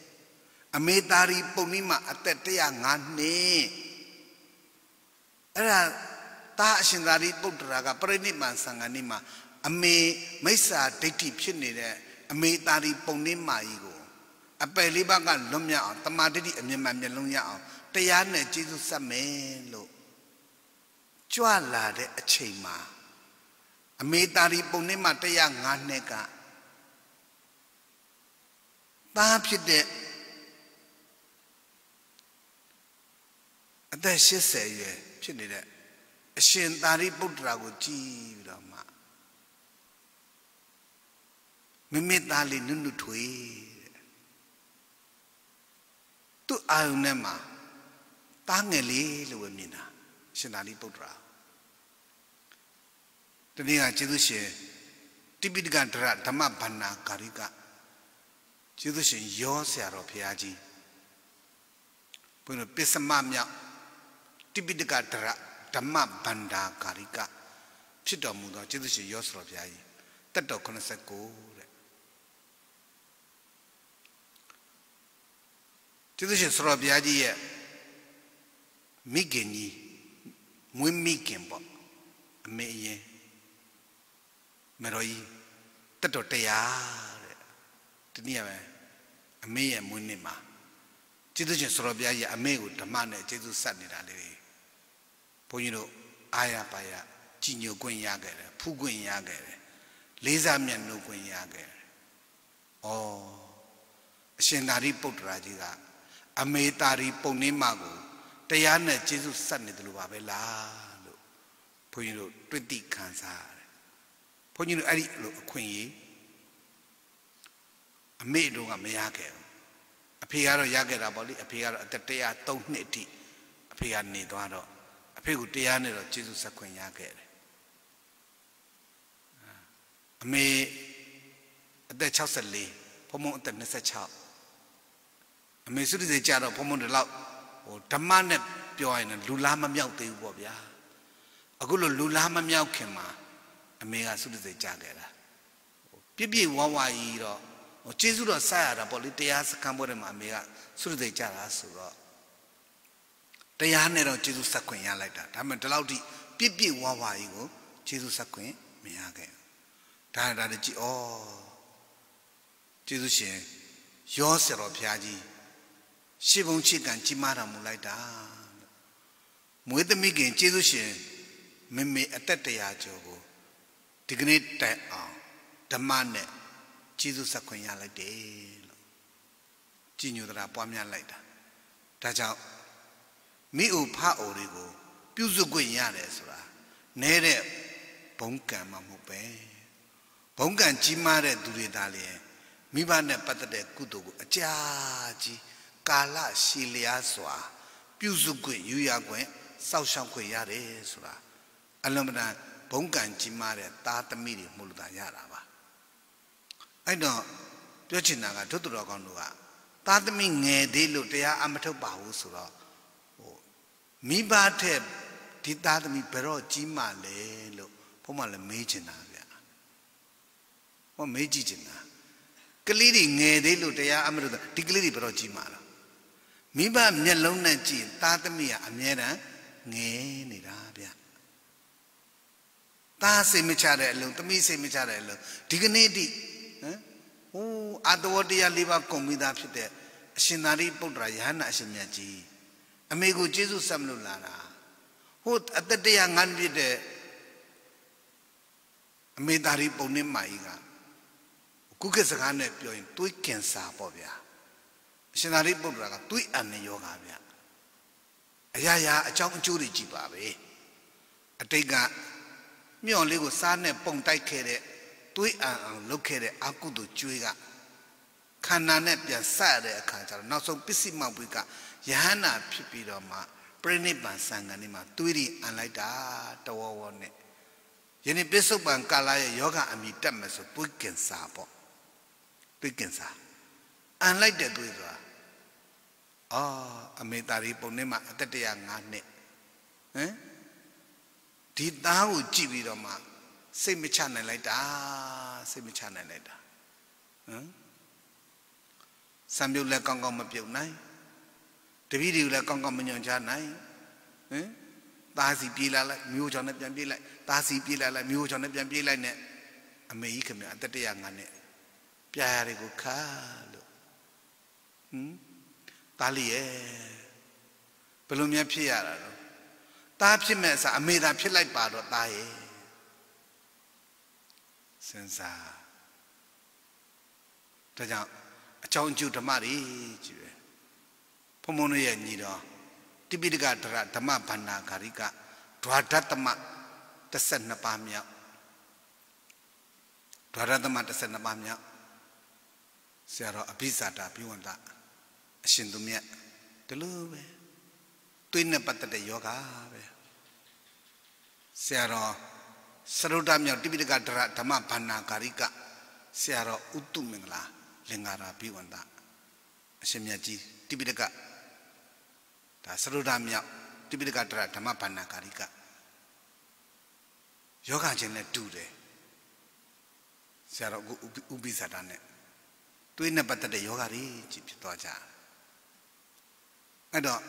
80အမေသာရိပုဏ္ဏိမအသက်105နှစ်အဲ့ဒါတာအရှင်သာရိပုတ္တရာကပြိဋိမံဆံဃာနေ့မှာအမေမိစ္ဆာဒိဋ္ဌိဖြစ်နေတဲ့အမေသာရိပုဏ္ဏိမကြီးကိုအပယ်လေးပါးကလွတ်မြောက်အောင်တမာဒိဋ္ဌိအမြင်မှမျက်လုံးရအောင်တရားနဲ့ကျေးဇူးဆက်မယ်လို့ကြွလာတဲ့အချိန်မှာအမေတာရီပုံနဲ့မှ105နှစ်ကသားဖြစ်တဲ့အသက်80ရွယ်ဖြစ်နေတဲ့အရှင်သာရိပုတ္တရာကိုကြည်ပြီးတော့မှမိမိသားလေးနုနုထွေးတဲ့သူ့အာယုန်ထဲမှာသားငယ်လေးလို့ပဲမြင်တာရှင်သာရိပုတ္တရာတနည်းကကျေးဇူးရှင်တိပိဋကဒရဓမ္မဗန္နာကာရိကကျေးဇူးရှင်ရောဆရာတော်ဘုရားကြီးဘုရားပစ္စမမြောက်တိပိဋကဒရဓမ္မဗန္ဒာကာရိကဖြစ်တော်မူသောကျေးဇူးရှင်ရောဆရာဘုရားကြီးတတ်တော်89တဲ့ကျေးဇူးရှင်ဆရာဘုရားကြီးရဲ့မိခင်ကြီးမွေးမိခင်ပေါ့အမေအရင်မတော်ကြီးတက်တော်တရားတဲ့ဒီနေ့ပဲအမေရဲ့မွေးနေ့မှာကျေးဇူးရှင်ဆရာဘုရားကြီးအမေကိုဓမ္မနဲ့ကျေးဇူးဆက်နေတာလေဘုန်းကြီးတို့အာရပါရကြည်ညိုခွင့်ရခဲ့တယ်ဖူးခွင့်ရခဲ့တယ်လေးစားမြတ်နိုးခွင့်ရခဲ့တယ်ဩအရှင်သာရိပုတ္တရာကြီးကအမေတာရီပုံနှင်းမကိုတရားနဲ့ကျေးဇူးဆက်နေတယ်လို့ပါပဲလားလို့ဘုန်းကြီးတို့တွေ့တိခံစားုန်းကြီးတို့အဲ့ဒီလိုအခွင့်အရေးအမေတို့ကမရခဲ့ဘူးအဖေကတော့ရခဲ့တာပေါ့လေအဖေကတော့အသက်103နှစ်အထိအဖေကနေသွားတော့အဖေကတရားနဲ့တော့ကျေးဇူးဆက်ခွင့်ရခဲ့တယ်အမေအသက်64ဘုံဘုံအသက်26အမေစုရည်ကြတော့ဘုံဘုံဒီလောက်ဟိုဓမ္မနဲ့ပြောရရင်လူလားမမြောက်သေးဘူးပေါ့ဗျာအခုလိုလူလားမမြောက်ခင်မှာအမေကစုတစေကြားခဲ့တာပြပြဝဝကြီးတော့ကျေးဇူးတော်ဆက်ရတာပေါ့လေတရားစခန်းပွဲတွေမှာအမေကစုတစေကြားတာဆိုတော့တရားနဲ့တော့ကျေးဇူးဆက်ခွင့်ရလိုက်တာဒါမှဒီလောက်ထိပြပြဝဝကြီးကိုကျေးဇူးဆက်ခွင့်မရခဲ့ဒါဒါလည်းကြည်ဩကျေးဇူးရှင်ရောဆရာတော်ဘုရားကြီးရှေ့ဘုံချစ်ကံကြီးမားတော်မူလိုက်တာမွေးသမီးခင်ကျေးဇူးရှင်မေမေအသက်တရာကျော်ကိုဒီကနေ့တိုင်အောင်ဓမ္မနဲ့ကျေးဇူးဆက်ခွင့်ရလိုက်တယ်လို့ကြည်ညိုတရာပွားများလိုက်တာဒါကြောင့်မိအိုဖအိုတွေကိုပြုစုခွင့်ရတယ်ဆိုတာနဲတဲ့ဘုံကံမှမဟုတ်ပဲဘုံကံကြီးမားတဲ့သူတွေဒါလည်းမိဘနဲ့ပတ်သက်တဲ့ကုသိုလ်ကိုအကြာကြီးကာလရှည်လျားစွာ ပြုစုခွင့်ယူရခွင့်စောင့်ရှောက်ခွင့်ရတယ်ဆိုတာအလွန်မှန်ဘုံကံကြီးမားတဲ့သားသမီးတွေမှုလို့သာရတာပါအဲ့တော့ပြောချင်တာကဒုသူတော်ကောင်းတို့ကသားသမီးငယ်သေးလို့တရားအမထုတ်ပါဘူးဆိုတော့ဟိုမိဘထက်ဒီသားသမီးဘယ်တော့ကြီးမားလဲလို့ဘုမလည်းမေးချင်တာဗျဟောမေးကြည့်ချင်တာကလေးတွေငယ်သေးလို့တရားအမထုတ်ဒီကလေးတွေဘယ်တော့ကြီးမားလဲမိဘမျက်လုံးနဲ့ကြည့်သားသမီးကအမြဲတမ်းငယ်နေတာဗျာသားစိတ်မချတဲ့အလုံးသမီးစိတ်မချတဲ့အလုံးဒီကနေ့တိဟမ်ဟိုးအတဝတရား၄ပါးကုန်ပြီးသားဖြစ်တဲ့အရှင်သာရိပုတ္တရာယဟန္တာအရှင်မြတ်ကြီးအမေကိုကျေးဇူးဆက်မလို့လာတာဟိုးအသက်တရားငန်းပြတဲ့အမေသာရိပုံနဲ့မာကြီးကကုက္ကစကားနဲ့ပြောရင်တွေးကင်စာပေါ့ဗျာအရှင်သာရိပုတ္တရာကတွေးအနယောဂါဗျာအရာရာအကြောင်းအကျိုးတွေကြည်ပါပဲအတိတ်ကမြောင်လေးကိုစားနဲ့ပုံတိုက်ခဲ့တဲ့တွေးအံအောင်လုပ်ခဲ့တဲ့အကုသိုလ်ကြွေးကခန္ဓာနဲ့ပြန်ဆက်ရတဲ့အခါကျတော့နောက်ဆုံးပစ္စည်းမောက်ပွေးကယဟန္တာဖြစ်ပြီးတော့မှပြိဋိဘံစံကနေမှာတွေးရအံလိုက်တာတဝဝနဲ့ယနေ့ပစ္စုပန်ကာလရဲ့ယောဂအမိတက်မယ်ဆိုပွေးကင်စာပေါ့ပွေးကင်စာအံလိုက်တဲ့တွေးဆိုတာအာအမေတာရီပုံနဲ့မှာအသက်105နှစ်ဟမ်ဒီသားကိုကြည့်ပြီးတော့မှစိတ်မချနိုင်လိုက်တာစိတ်မချနိုင်လိုက်တာဟမ်စံပြုတ်လည်းကောင်းကောင်းမပြုတ်နိုင် တပည့်တွေကိုလည်းကောင်းကောင်းမညွန်ချနိုင်ဟမ်သားစီပြေးလာလိုက်မျိုးချောင်းနဲ့ပြန်ပြေးလိုက်သားစီပြေးလာလိုက်မျိုးချောင်းနဲ့ပြန်ပြေးလိုက်နဲ့အမေကြီးခင်ဗျာအသက်105နဲ့ပြာရတွေကိုခါလို့ဟမ်သားလေးရဲ့ဘယ်လိုများဖြစ်ရတာလဲသားဖြစ်မဲ့အစားအမေသာဖြစ်လိုက်ပါတော့သားရဲ့စဉ်းစားဒါကြောင့်အကြောင်းကျူဓမ္မတွေကြည့်ရဖုံဖုံရဲ့ညီတော်တိပိဋကဒရဓမ္မဗန္နာဂရိကဒွါဒတမ12ပါးမြောက်ဒွါဒတမ12ပါးမြောက်ဆရာတော်အဘိဇာတာပြဝန္တအရှင်သူမြတ်ဒီလိုပဲသွေးနဲ့ပတ်သက်တဲ့ယောဂပဲဆရာတော်သရုတ်တမြောက်တိပိဋကဒရဓမ္မဗန္နာကာရိကဆရာတော်ဥတုမင်္ဂလာလင်္ကာရာဘိဝန္တအရှင်မြတ်ကြီးတိပိဋကဒါသရုတ်တမြောက်တိပိဋကဒရဓမ္မဗန္နာကာရိကယောဂခြင်းနဲ့တူတယ်ဆရာတော်အခုဥပိ္ပဇာတာနဲ့တွေးနဲ့ပတ်သက်တဲ့ယောဂတွေကြည့်ဖြစ်သွားကြအဲ့တော့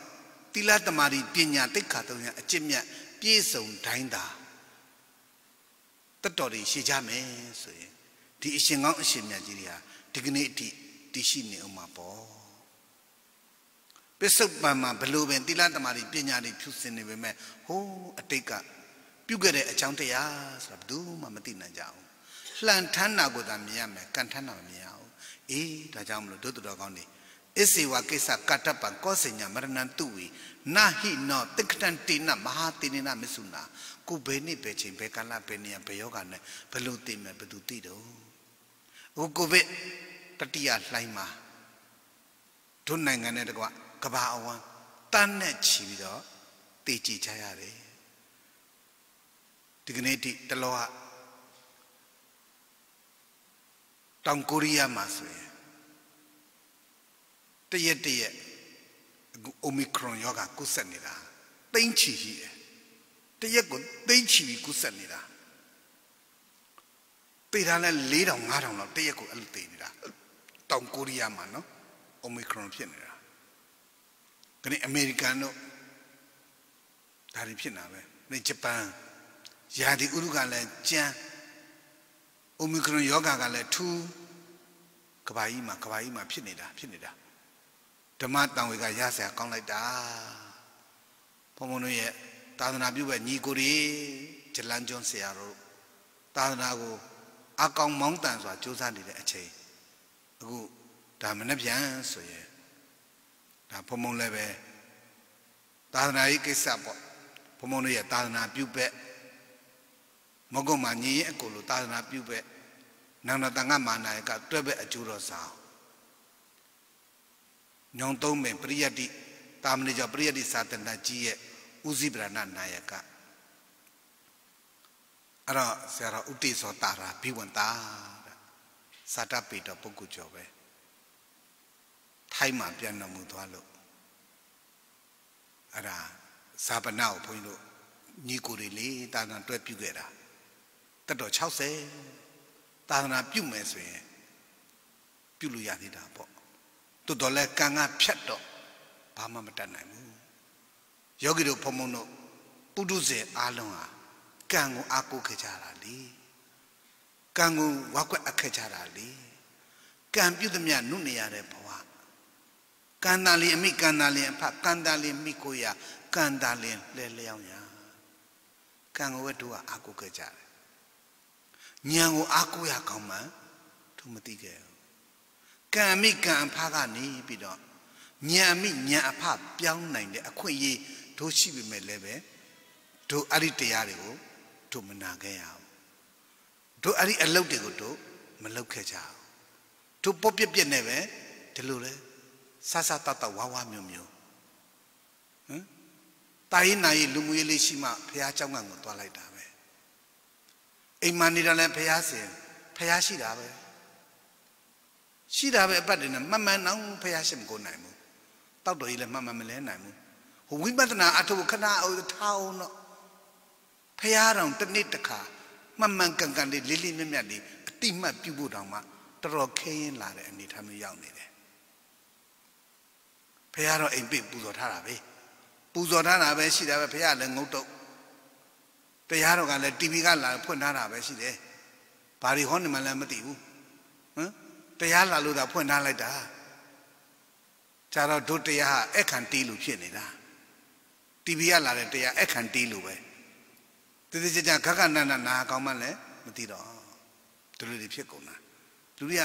သီလတမာတိပညာတိတ်ခါသုံးရအကျင့်မြတ်ပြည့်စုံတိုင်းသာတတ်တော်တွေရှေ့ကြမယ်ဆိုရင်ဒီအရှင်ကောင်းအရှင်မြတ်ကြီးတွေဟာဒီကနေ့အထိတည်ရှိနေအောင်မှာပေါ့ပစ္စုပန်မှာဘလို့ပဲသီလတမာတိပညာတွေဖြူစင်နေပေမဲ့ဟိုးအတိတ်ကပြုခဲ့တဲ့အကြောင်းတရားဆိုတာဘယ်သူမှမသိနိုင်ကြဘူးလှန်ထမ်းတာကိုသာမြင်ရမယ်ကန်ထမ်းတာမမြင်ရဘူးအေးဒါကြောင့်မလို့တို့တော်ကောင်းတွေအစ္စေဝကိစ္စကတ္တပံကောစဉ္ညာမရဏံတုဝီနာဟိနောတိကတံတိနမဟာတိနေနမစုနာကိုဘယ်နှစ်ပဲချိန်ဘယ်ကာလဘယ်နေရာဘယ်ယောဂနဲ့ဘယ်လိုသိမယ်ဘယ်သူသိတော့ဟိုကိုဗစ်တတိယလှိုင်းမှာတို့နိုင်ငံနဲ့တကွကဘာအဝမ်းတန်းနဲ့ချီပြီးတော့တည်ကြည်ကြရတယ်ဒီကနေ့ဒီတလောကတောင်ကိုရီးယားမှာဆိုရင်တရက်တရက်အခု Omicron ရောဂါကူးစက်နေတာတိမ့်ချီရှိတယ်တရက်ကိုတိမ့်ချီပြီးကူးစက်နေတာပေတာလဲ4000 5000လောက်တရက်ကိုအဲ့လိုသိနေတာတောင်ကိုရီးယားမှာနော် Omicron ဖြစ်နေတာခဏအမေရိကန်တို့ဒါတွေဖြစ်နေတာပဲနေဂျပန်ယာဒီဥရုကလည်းကြမ်း Omicron ယောဂါကလည်းထူးကဘာကြီးမှာကဘာကြီးမှာဖြစ်နေတာဖြစ်နေတာဓမ္မတန်ဝေကရဆရာကောင်းလိုက်တာဘုံဘုံတို့ရဲ့သာသနာပြုပဲညီကိုတွေဂျလန်ကျွန်းဆရာတို့သာသနာကိုအကောင်မောင်းတန်စွာစူးစမ်းနေတဲ့အချိန်အခုဒါမနှပြန်ဆိုရင်ဒါဘုံဘုံလည်းပဲသာသနာရေးကိစ္စပေါ့ဘုံဘုံတို့ရဲ့သာသနာပြုပဲမကုတ်မှာညီရင်အကိုလိုသာသနာပြုပဲနန္ဒတန်ကမာနာယကတွဲပဲအကျိုးတော်ဆောင်ညောင်သုံးပင်ပရိယတ္တိတာမဏေကျော်ပရိယတ္တိစာတနာကြီးရဲ့ဦးစီးပရဏနာယကအဲ့တော့ဆရာတော်ဥတိသောတာရာဘိဝန္တာတဲ့စာတပေတော်ပုဂ္ဂိုလ်ကျော်ပဲထိုင်းမှာပြန်တော်မူသွားလို့အဲ့ဒါဇာပနာကိုဘုန်းကြီးတို့ညီကိုတွေလေးတာသနာတွဲပြုခဲ့တာတက်တော်60တာသနာပြုမယ်ဆိုရင်ပြုလို့ရသေးတာပေါ့သို့တော်လဲကံကဖြတ်တော့ဘာမှမတတ်နိုင်ဘူးယောဂီတို့ဖုံဖုံတို့ပုထုဇဉ်အားလုံးဟာကံကိုအားကိုးခဲ့ကြတာလေကံကိုဝါကွက်အပ်ခဲ့ကြတာလေကံပြုသမျှနုနေရတဲ့ဘဝကံတာလင်အမိကံတာလင်အဖကံတာလင်မိကိုရကံတာလင်လဲလျောင်းရကံကိုဝတ်တို့ကအားကိုးခဲ့ကြတယ်ဉာဏ်ကိုအားကိုးရကောင်းမှသူမသိခဲ့ဘူးကံမိကံအဖကနေပြီးတော့ဉာဏ်မိဉာဏ်အဖပြောင်းနိုင်တဲ့အခွင့်အရေးတို့ရှိပေမဲ့လည်းပဲတို့အဲ့ဒီတရားတွေကိုတို့မနာခဲ့ရဘူးတို့အဲ့ဒီအလုပ်တွေကိုတို့မလုပ်ခဲ့ကြဘူးတို့ပုတ်ပြက်ပြက်နဲ့ပဲဒီလိုလဲဆဆတတဝါဝါမျိုးမျိုးဟမ်တာရင်နာရီလူမှုရေးလေးရှိမှဖះเจ้าကကိုသွားလိုက်တာပဲအိမ်မှာနေတာလဲဖះစင်ဖះရှိတာပဲရှိတာပဲအပတ်တွေနဲ့မှန်မှန်အောင်ဖះရှင်မကိုနိုင်ဘူးတောက်တော်ကြီးလည်းမှန်မှန်မလဲနိုင်ဘူးဟိုဝိပဿနာအထုပ်ခဏအောင်ထားအောင်တော့ဖះတော်တစ်နှစ်တစ်ခါမှန်မှန်ကန်ကန်လေးလေးလေးမြတ်မြတ်လေးအတိမတ်ပြုဖို့တောင်မှတော်တော်ခဲရင်လာတဲ့အနေထားမျိုးရောက်နေတယ်ဖះတော်အိမ်ပိပူဇော်ထားတာပဲပူဇော်ထားတာပဲရှိတာပဲဖះလည်းငုတ်တော့တရားတော်ကလည်း TV ကလာ ဖွင့်ထားတာပဲရှိတယ်ဘာတွေဟောနေမှလည်းမသိဘူးဟမ်တရားလာလို့သာဖွင့်ထားလိုက်တာကြတော့ဒုတရားအခန့်တီးလို့ဖြစ်နေတာတီဗီကလာတဲ့တရားအခန့်တီးလို့ပဲတတိကျကျခက်ခနနနာကောင်းမှလည်းမသိတော့ဒီလိုတွေဖြစ်ကုန်တာလူတွေက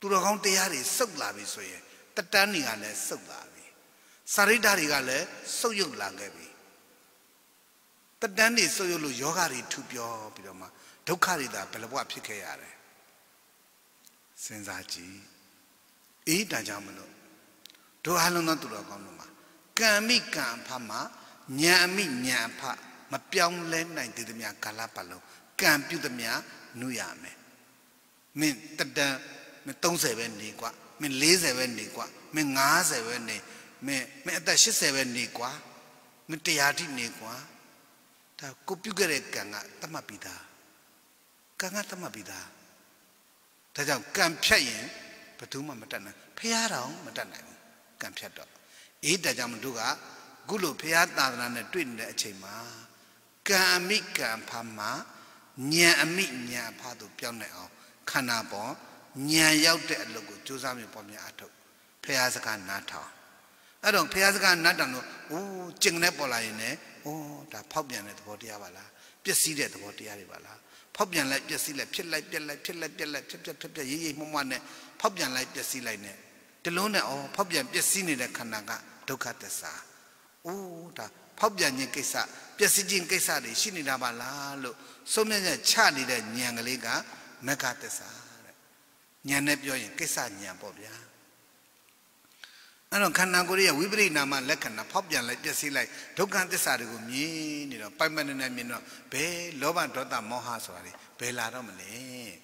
သူတော်ကောင်းတရားတွေစုပ်လာပြီဆိုရင်တတန်းတွေကလည်းစုပ်လာပြီစာရိတ္တတွေကလည်းစုပ်ယုတ်လာခဲ့ပြီတတန်းတွေစုပ်ယုတ်လို့ယောဂတွေထူပြော ပြီးတော့မှဒုက္ခတွေသာဘယ်လိုဘဝဖြစ်ခဲ့ရတယ်စဉ်းစားကြည့်အေးဒါကြောင့်မလို့တို့အားလုံးသောသူတော်ကောင်းတို့မှာကံမိကံဖတ်မှာညာမိညာဖတ်မပြောင်းလဲနိုင်သေးသမျှကာလပတ်လုံးကံပြုသမျှနုရမယ်မင်းတတန်မင်း30ပဲနေกว่าမင်း40ပဲနေกว่าမင်း90ပဲနေမင်းမင်းအသက်80ပဲနေกว่าမင်းတရားထိနေกว่าဒါကိုပြုခဲ့တဲ့ကံကတတ်မှတ်ပြီးသားကံကတတ်မှတ်ပြီးသားဒါကြောင့်ကံဖြတ်ရင်ဘယ်သူမှမတတ်နိုင်ဖះတော်မတတ်နိုင်ဘူးကံဖြတ်တော့အေးဒါကြောင့်မတို့ကခုလိုဖះသာသနာနဲ့တွေ့နေတဲ့အချိန်မှာကံအမိကံဖာမှာဉာဏ်အမိဉာဏ်ဖာတို့ပြောင်းနေအောင်ခန္ဓာပေါ်ဉာဏ်ရောက်တဲ့အလုပ်ကိုကြိုးစားမြင်ပေါ်မြင်အထုတ်ဖះစကားနားထောင်အဲ့တော့ဖះစကားနားထောင်လို့အိုးကျင်နဲ့ပေါ်လာရင်လည်းအိုးဒါဖောက်ပြန်တဲ့သဘောတရားပါလားပျက်စီးတဲ့သဘောတရားတွေပါလားဖောက်ပြန်လိုက်ပျက်စီးလိုက်ဖြစ်လိုက်ပြက်လိုက်ဖြစ်လိုက်ပြက်လိုက်ဖြစ်ဖြစ်ဖြစ်ဖြစ်ရေးရေးမှုံမှုံနဲ့ဖောက်ပြန်လိုက်ပျက်စီးလိုက်နဲ့တလုံးနဲ့အော်ဖောက်ပြန်ပျက်စီးနေတဲ့ခန္ဓာကဒုက္ခသစ္စာအိုးဒါဖောက်ပြန်ခြင်းကိစ္စပျက်စီးခြင်းကိစ္စတွေရှိနေတာပါလားလို့ဆုံးမြတ်ချက်ချနေတဲ့ဉာဏ်ကလေးကမက္ခသစ္စာတဲ့ဉာဏ်နဲ့ပြောရင်ကိစ္စဉာဏ်ပေါ့ဗျာအဲ့တော့ခန္ဓာကိုယ်ရဲ့ဝိပရိနာမလက္ခဏာဖောက်ပြန်လိုက်ပျက်စီးလိုက်ဒုက္ခသစ္စာတွေကိုမြင်နေတော့ပိုင်မနေနဲ့မြင်တော့ဘယ်လောဘဒေါသမောဟဆိုတာတွေဘယ်လာတော့မလဲအဲ့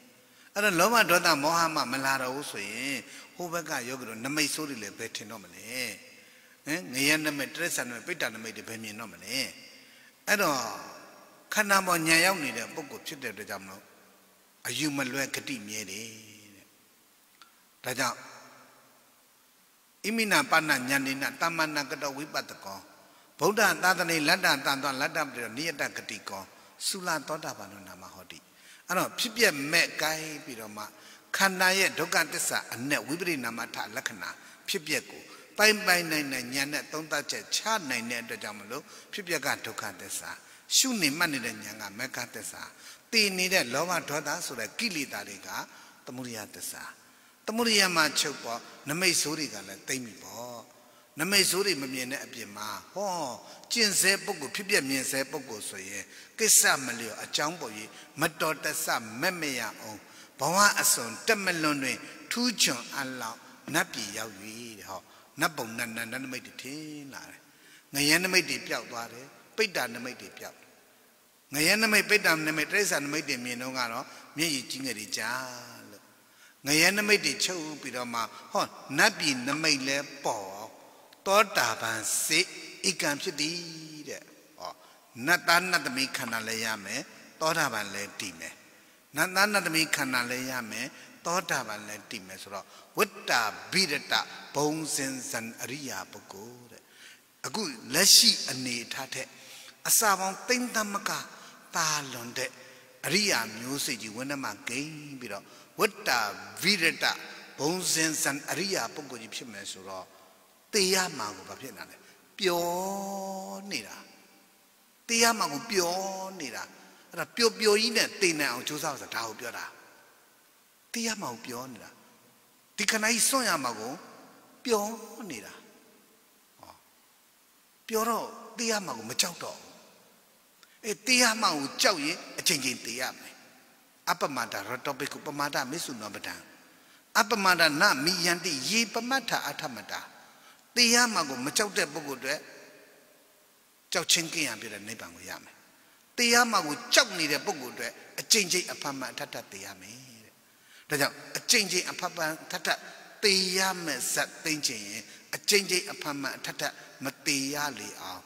တော့လောဘဒေါသမောဟမှမလာတော့ဘူးဆိုရင်ဟိုဘက်ကယောဂီတို့နမိတ်ဆိုးတွေလည်းဘယ်ထင်တော့မလဲဟမ်ငရဲနမိတ်တရစ္ဆာန်နမိတ်ပိတ္တနမိတ်တွေဘယ်မြင်တော့မလဲအဲ့တော့ခန္ဓာပေါ်ညံရောက်နေတဲ့ပုံကိုဖြစ်တဲ့အတွက်ကြောင့်မလို့အယူမလွဲဂတိမြဲတယ်တဲ့ဒါကြောင့်အိမိနာပါဏဉာဏိနတမ္မနာကတောဝိပတ္တကောဗုဒ္ဓသာသနေလတ္တတန်တော်လတ္တပြေနိယတဂတိကောသုလသောတာပန်နာမဟောတိအဲ့တော့ဖြစ်ပြက်မဲ့ကိုင်းပြီးတော့မှခန္ဓာရဲ့ဒုက္ခတစ္ဆာအနက်ဝိပရိနာမထလက္ခဏာဖြစ်ပြက်ကိုပိုင်ပိုင်နိုင်နိုင်ညာနဲ့သုံးသပ်ချက်ချနိုင်တဲ့အတွက်ကြောင့်မလို့ဖြစ်ပြက်ကဒုက္ခသစ္စာရှုနေမှတ်နေတဲ့ညာကမက္ခသစ္စာတည်နေတဲ့လောဘဒေါသဆိုတဲ့ကိလေသာတွေကသမုဒယသစ္စာသမုဒိယမှာချုပ်ပေါ်နမိတ်ဆိုးတွေကလည်းတိမ့်ပြီပေါ့နမိတ်ဆိုးတွေမမြင်တဲ့အပြင်မှာဟောကျင်စဲပုဂ္ဂိုလ်ဖြစ်ပြမြင်စဲပုဂ္ဂိုလ်ဆိုရင်ကိစ္စမလျော်အကြောင်းပေါ်၍မတော်တဆမက်မရအောင်ဘဝအစွန်တက်မလွန်တွင်ထူးချွန်အလောက်နတ်ပြည်ရောက်၍တဲ့ဟောနတ်ပုံနတ်နတ်နမိတ်တွေထင်းလာတယ်ငရဲနမိတ်တွေပျောက်သွားတယ်ပိတ္တာနမိတ်တွေပျောက်ငရဲနမိတ်ပိတ္တာနမိတ်တိရစ္ဆာန်နမိတ်တွေမြင်တော့ကတော့မျက်ရည်ကြီးငယ်တွေကြားငရဲနမိတ်တွေချုပ်ပြီးတော့မှဟောနတ်ပြည်နမိတ်လဲပေါ်သောတာပန်စေဧကံဖြစ်သည်တဲ့ဟောနတ်သားနတ်သမီးခန္ဓာလဲရမယ်သောတာပန်လဲတည်မယ်နတ်သားနတ်သမီးခန္ဓာလဲရမယ်သောတာပန်လဲတည်မယ်ဆိုတော့ဝတ္တာဗိရတဘုံစင်ဇန်အရိယာပုဂ္ဂိုလ်တဲ့အခုလက်ရှိအနေထားထက်အစာပေါင်းတိမ့်သမကတာလွန်တဲ့အရိယာမျိုးစိတ်ကြီးဝိနမဂိမ့်ပြီးတော့ဝတ္တာဝိရတဘုံစင်စံအရိယာပုဂ္ဂိုလ်ကြီးဖြစ်မယ်ဆိုတော့တရားမှန်ကိုဘာဖြစ်နေလဲပျော်နေတာတရားမှန်ကိုပျော်နေတာအဲ့ဒါပျော်ပျော်ကြီးနဲ့တည်နေအောင်ကြိုးစားဆိုတာဒါကိုပြောတာတရားမှန်ကိုပျော်နေတာဒီခဏကြီးစွန့်ရမှာကိုပျော်နေတာဟောပျော်တော့တရားမှန်ကိုမကြောက်တော့ဘူးအဲတရားမှန်ကိုကြောက်ရင်အချိန်ချင်းတည်ရမယ်အပမတာရတောပိကုပမတာမေစုနောပဒံအပမတာနမိယန္တိယေပမတ္ထအထမတာတရားမှာကိုမကြောက်တဲ့ပုဂ္ဂိုလ်တွေကြောက်ချင်းကင်းရပြတဲ့နိဗ္ဗာန်ကိုရမယ်တရားမှာကိုကြောက်နေတဲ့ပုဂ္ဂိုလ်တွေအကျင့်ချင်းအဖတ်မှန်အထက်ထပ်တရားမယ်တဲ့ဒါကြောင့်အကျင့်ချင်းအဖတ်မှန်ထက်ထပ်တရားမဲ့ဇတ်သိမ့်ချင်ရင်အကျင့်ချင်းအဖတ်မှန်အထက်ထပ်မတရားလေအောင်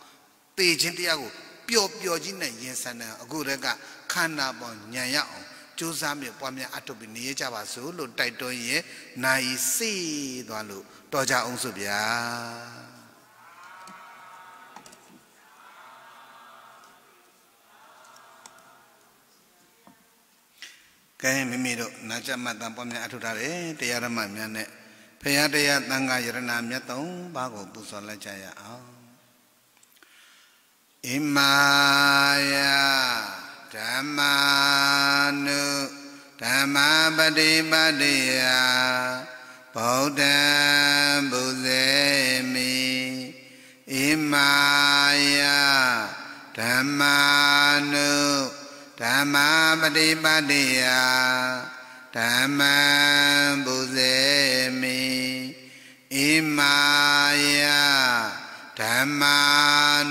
တေခြင်းတရားကိုပျော်ပျော်ကြီးနဲ့ရင်ဆန်တဲ့အခုတည်းကခန္ဓာပေါ်ညံရအောင်ကြိုးစားမြပွားများအထုတ်ပြီးနေရကြပါစို့လို့တိုက်တွန်းရင်နိုင်စေသွားလို့တော်ကြအောင်စုဗျာကဲမိမိတို့နာကြမှတ်တမ်းပွားများအထုတ်ထားတယ်တရားဓမ္မများနဲ့ဖရာတရားသံဃာယရဏမြတ်သုံးပါးကိုပူဇော်လိုက်ကြရအောင် Imaya ဓမ္မာနုဓမ္မာပฏิပတ္တိယဗုဒ္ဓံဘုဇေမိဣမာယဓမ္မာနုဓမ္မာပฏิပတ္တိယဓမ္မံဘုဇေမိဣမာယဓမ္မာ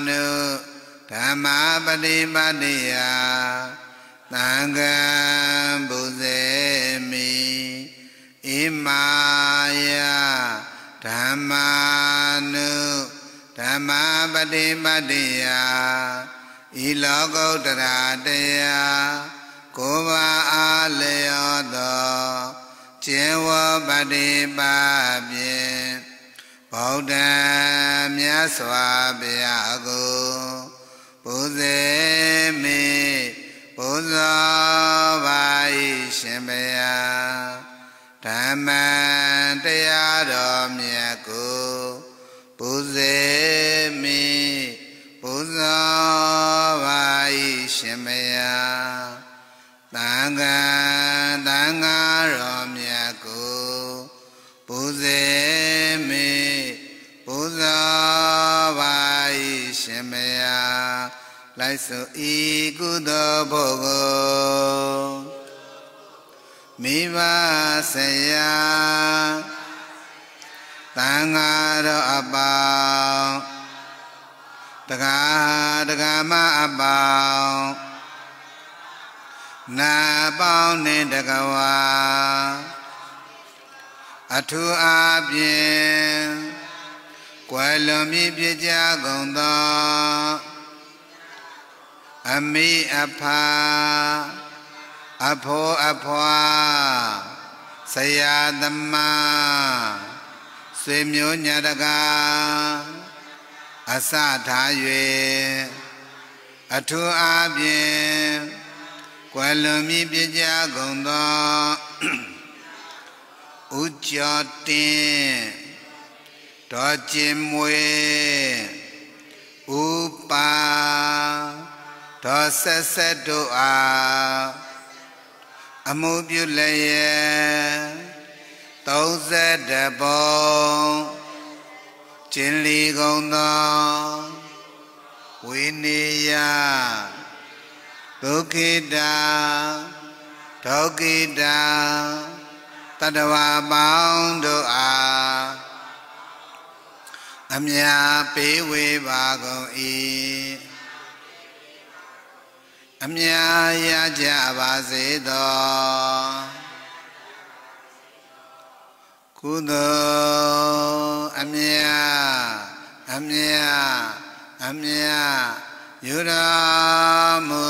နုဓမ္မပฏิပတ်တိယသံဃံဘုဇေမိဣမာယဓမ္မာနုဓမ္မပฏิပတ်တိယဤလောကုတ္တရာတရားကိုပါအားလျောသောခြေဝပฏิပါဖြင့်ဗုဒ္ဓမြတ်စွာဘုရားကိုဘုဇေမေဘုဇောပါဤရှင်ဘုရားဓမ္မတရားတော်မြတ်ကိုဘုဇေမေဘုဇောပါဤရှင်ဘုရားသံဃာသံဃာတော်လိုက်ဆိုဤကုသိုလ်ဘုဂိုလ်မိဘဆရာတန်ဃာတော်အပေါင်းတကားတကားမအပေါင်းနာပေါင်းနှင့်တကဝါအထူးအပြင်ကွယ်လွန်မြည်ပြကြကုန်သောအမိအဖာအဖိုးအဖွာဆရာသမားဆွေမျိုးညတကအစထား၍အထူးအားဖြင့်ကွယ်လွန်မိပြကြကုန်သောဥကြောတင်တော်ကျင်မွေဥပါဒေါ်ဆက်ဆက်တို့အားအမှုပြုလျက်31ပုံကျင်လီကုန်သောဝိနေယဒုက္ခိတာဒုက္ခိတာတတဝပေါင်းတို့အားအမြာပေးဝေပါကုန်၏အမြာရကြပါစေတော်ကုသိုလ်အမြာအမြာအမြာယူတော်မူ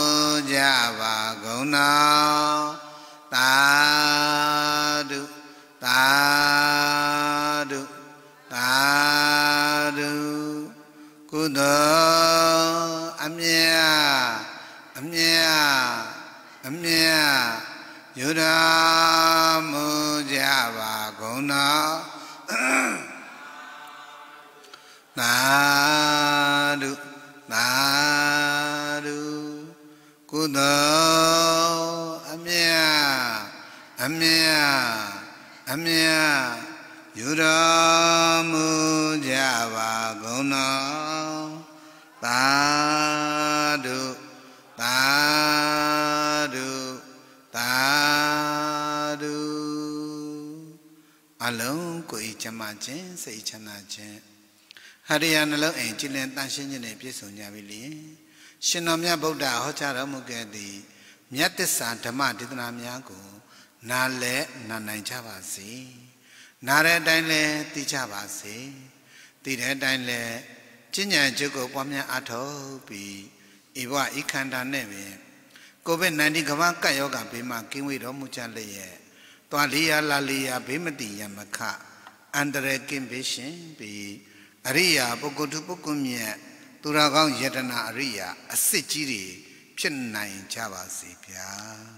ကြပါကုန်တော်သာဓုသာဓုသာဓုကုသိုလ်အမြာအမြတ်ယုဒာမူကြပါကုန်တော်နာဒုနာဒုကုသောအမြတ်အမြတ်အမြတ်ယုဒာမူကြပါကုန်တော်သာဓုဓုသာဓုအလုံးကိုယ်ကျမခြင်းစိတ်ချမ်းသာခြင်းဟရိယာနှလုံးအိမ်ကြည်လင်တန်ရှင်းခြင်းနဲ့ပြည့်စုံကြပြီလေရှင်တော်မြတ်ဗုဒ္ဓဟောကြားတော်မူခဲ့သည့်မြတ်တစ္ဆာဓမ္မဒေသနာများကို နားလည်နားနိုင်ကြပါစေနားတဲ့အတိုင်းလည်းသိကြပါစေသိတဲ့အတိုင်းလည်းကျင့်ကြံကြုတ်ကိုပွားများအားထုတ်ပြီးဧဝဤခန္ဓာနဲ့ပင်ကိုဗစ် -19 ကမ္ဘာကပ်ရောဂါဘေးမှကင်းဝေးတော်မူကြလျက်သွားလေးရလာလေးရဘေးမတိယမခအန္တရာယ်ကင်းပေရှင်ပြီးအရိယာပုဂ္ဂိုလ်သူပုဂ္ဂိုလ်မြတ်သူရကောင်းယတနာအရိယာအစစ်ကြီးတွေဖြစ်နိုင်ကြပါစေဗျာ